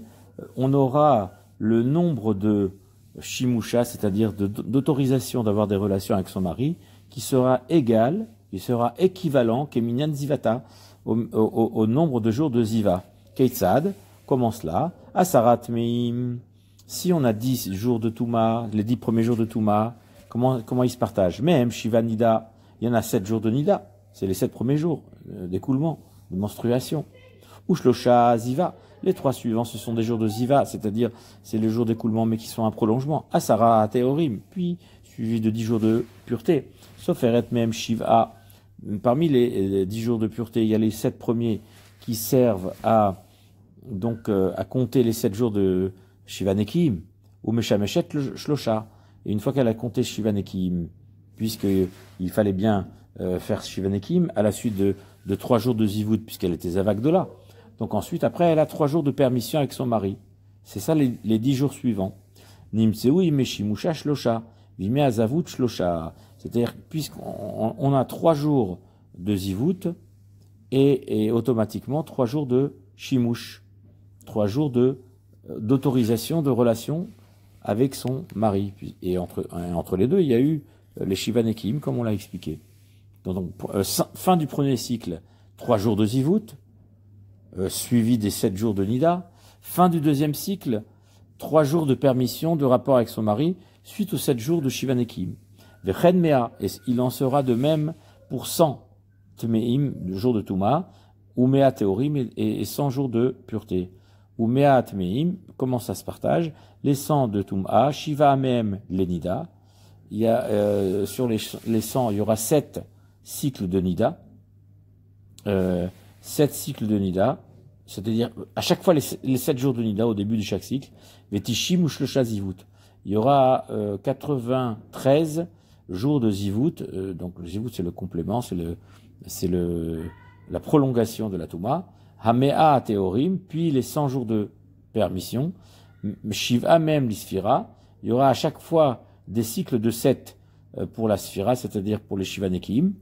on aura le nombre de shimusha, c'est-à-dire d'autorisation d'avoir des relations avec son mari, qui sera égal, qui sera équivalent keminyan zivata au, nombre de jours de Ziva. Keitzad, commence cela Asarat Meim. Si on a dix jours de Touma, les dix premiers jours de Touma, comment, comment ils se partagent Même Shiva Nida, il y en a sept jours de Nida. C'est les sept premiers jours euh, d'écoulement, de menstruation. Ushlosha Ziva. Les trois suivants, ce sont des jours de Ziva, c'est-à-dire c'est les jours d'écoulement mais qui sont un prolongement. Asara Teorim, puis suivi de dix jours de pureté. Soferet même Shiva. Parmi les dix jours de pureté, il y a les sept premiers qui servent à donc euh, à compter les sept jours de Shivanekim ou Meshameshet Shlosha. Et une fois qu'elle a compté Shivanekim, puisqu'il fallait bien euh, faire Shivanekim à la suite de, trois jours de zivut, puisqu'elle était Zavak de là. Donc ensuite, après, elle a trois jours de permission avec son mari. C'est ça les, dix jours suivants. Nimseoui Meshimusha Shlosha, Vime Azavut Shlosha. C'est-à-dire, puisqu'on a trois jours de zivout et, et, automatiquement trois jours de chimouche, trois jours de euh, d'autorisation de relation avec son mari. Et entre, entre les deux, il y a eu euh, les Shivanekim, comme on l'a expliqué. Donc, euh, fin du premier cycle, trois jours de zivout, suivi des sept jours de nida. Fin du deuxième cycle, trois jours de permission de rapport avec son mari, suite aux sept jours de Shivanekim et il en sera de même pour 100 tmeim, le jour de Touma, ou mea théorim et 100 jours de pureté. Ou mea tmeim, comment ça se partage Les 100 de Touma, shiva amem lenida, il a, euh, sur les, 100, il y aura 7 cycles de nida, 7 euh, cycles de nida, c'est-à-dire à chaque fois les, 7 jours de nida au début de chaque cycle, Il y aura 93 euh, jour de zivout. Euh, donc le zivout, c'est le complément, c'est le, c'est le, la prolongation de la Touma. Hamea théorim, puis les 100 jours de permission. Shiva même l'isphira. Il y aura à chaque fois des cycles de 7 euh, pour la sphira, c'est-à-dire pour les Shivanekim,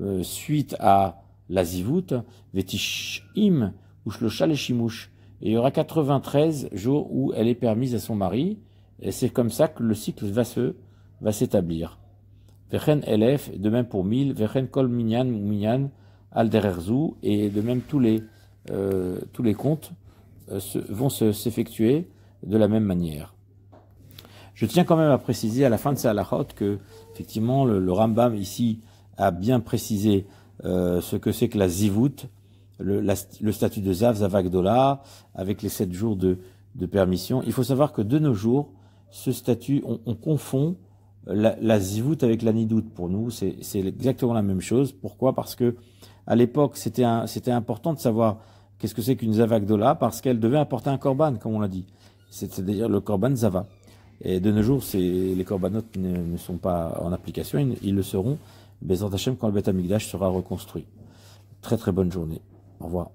euh, suite à la zivout, vetishim, ushlocha les shimush. Et il y aura 93 jours où elle est permise à son mari. Et c'est comme ça que le cycle va se, va s'établir. Vechen Elef, de même pour 1000, Vechen Kol Minyan ou Minyan et de même tous les, euh, tous les comptes euh, se, vont s'effectuer de la même manière. Je tiens quand même à préciser à la fin de Salahot halachot que, effectivement, le, Rambam ici a bien précisé euh, ce que c'est que la zivout, le, le, statut de Zav, Zavagdola, avec les sept jours de, de, permission. Il faut savoir que de nos jours, ce statut, on, on confond la, la zivoute avec la nidout pour nous, c'est exactement la même chose. Pourquoi Parce que à l'époque, c'était important de savoir qu'est-ce que c'est qu'une zavagdola, parce qu'elle devait apporter un korban, comme on l'a dit. C'est-à-dire le korban zava. Et de nos jours, les corbanotes ne, sont pas en application, ils, le seront, Bezant Hachem, quand le Beth sera reconstruit. Très très bonne journée. Au revoir.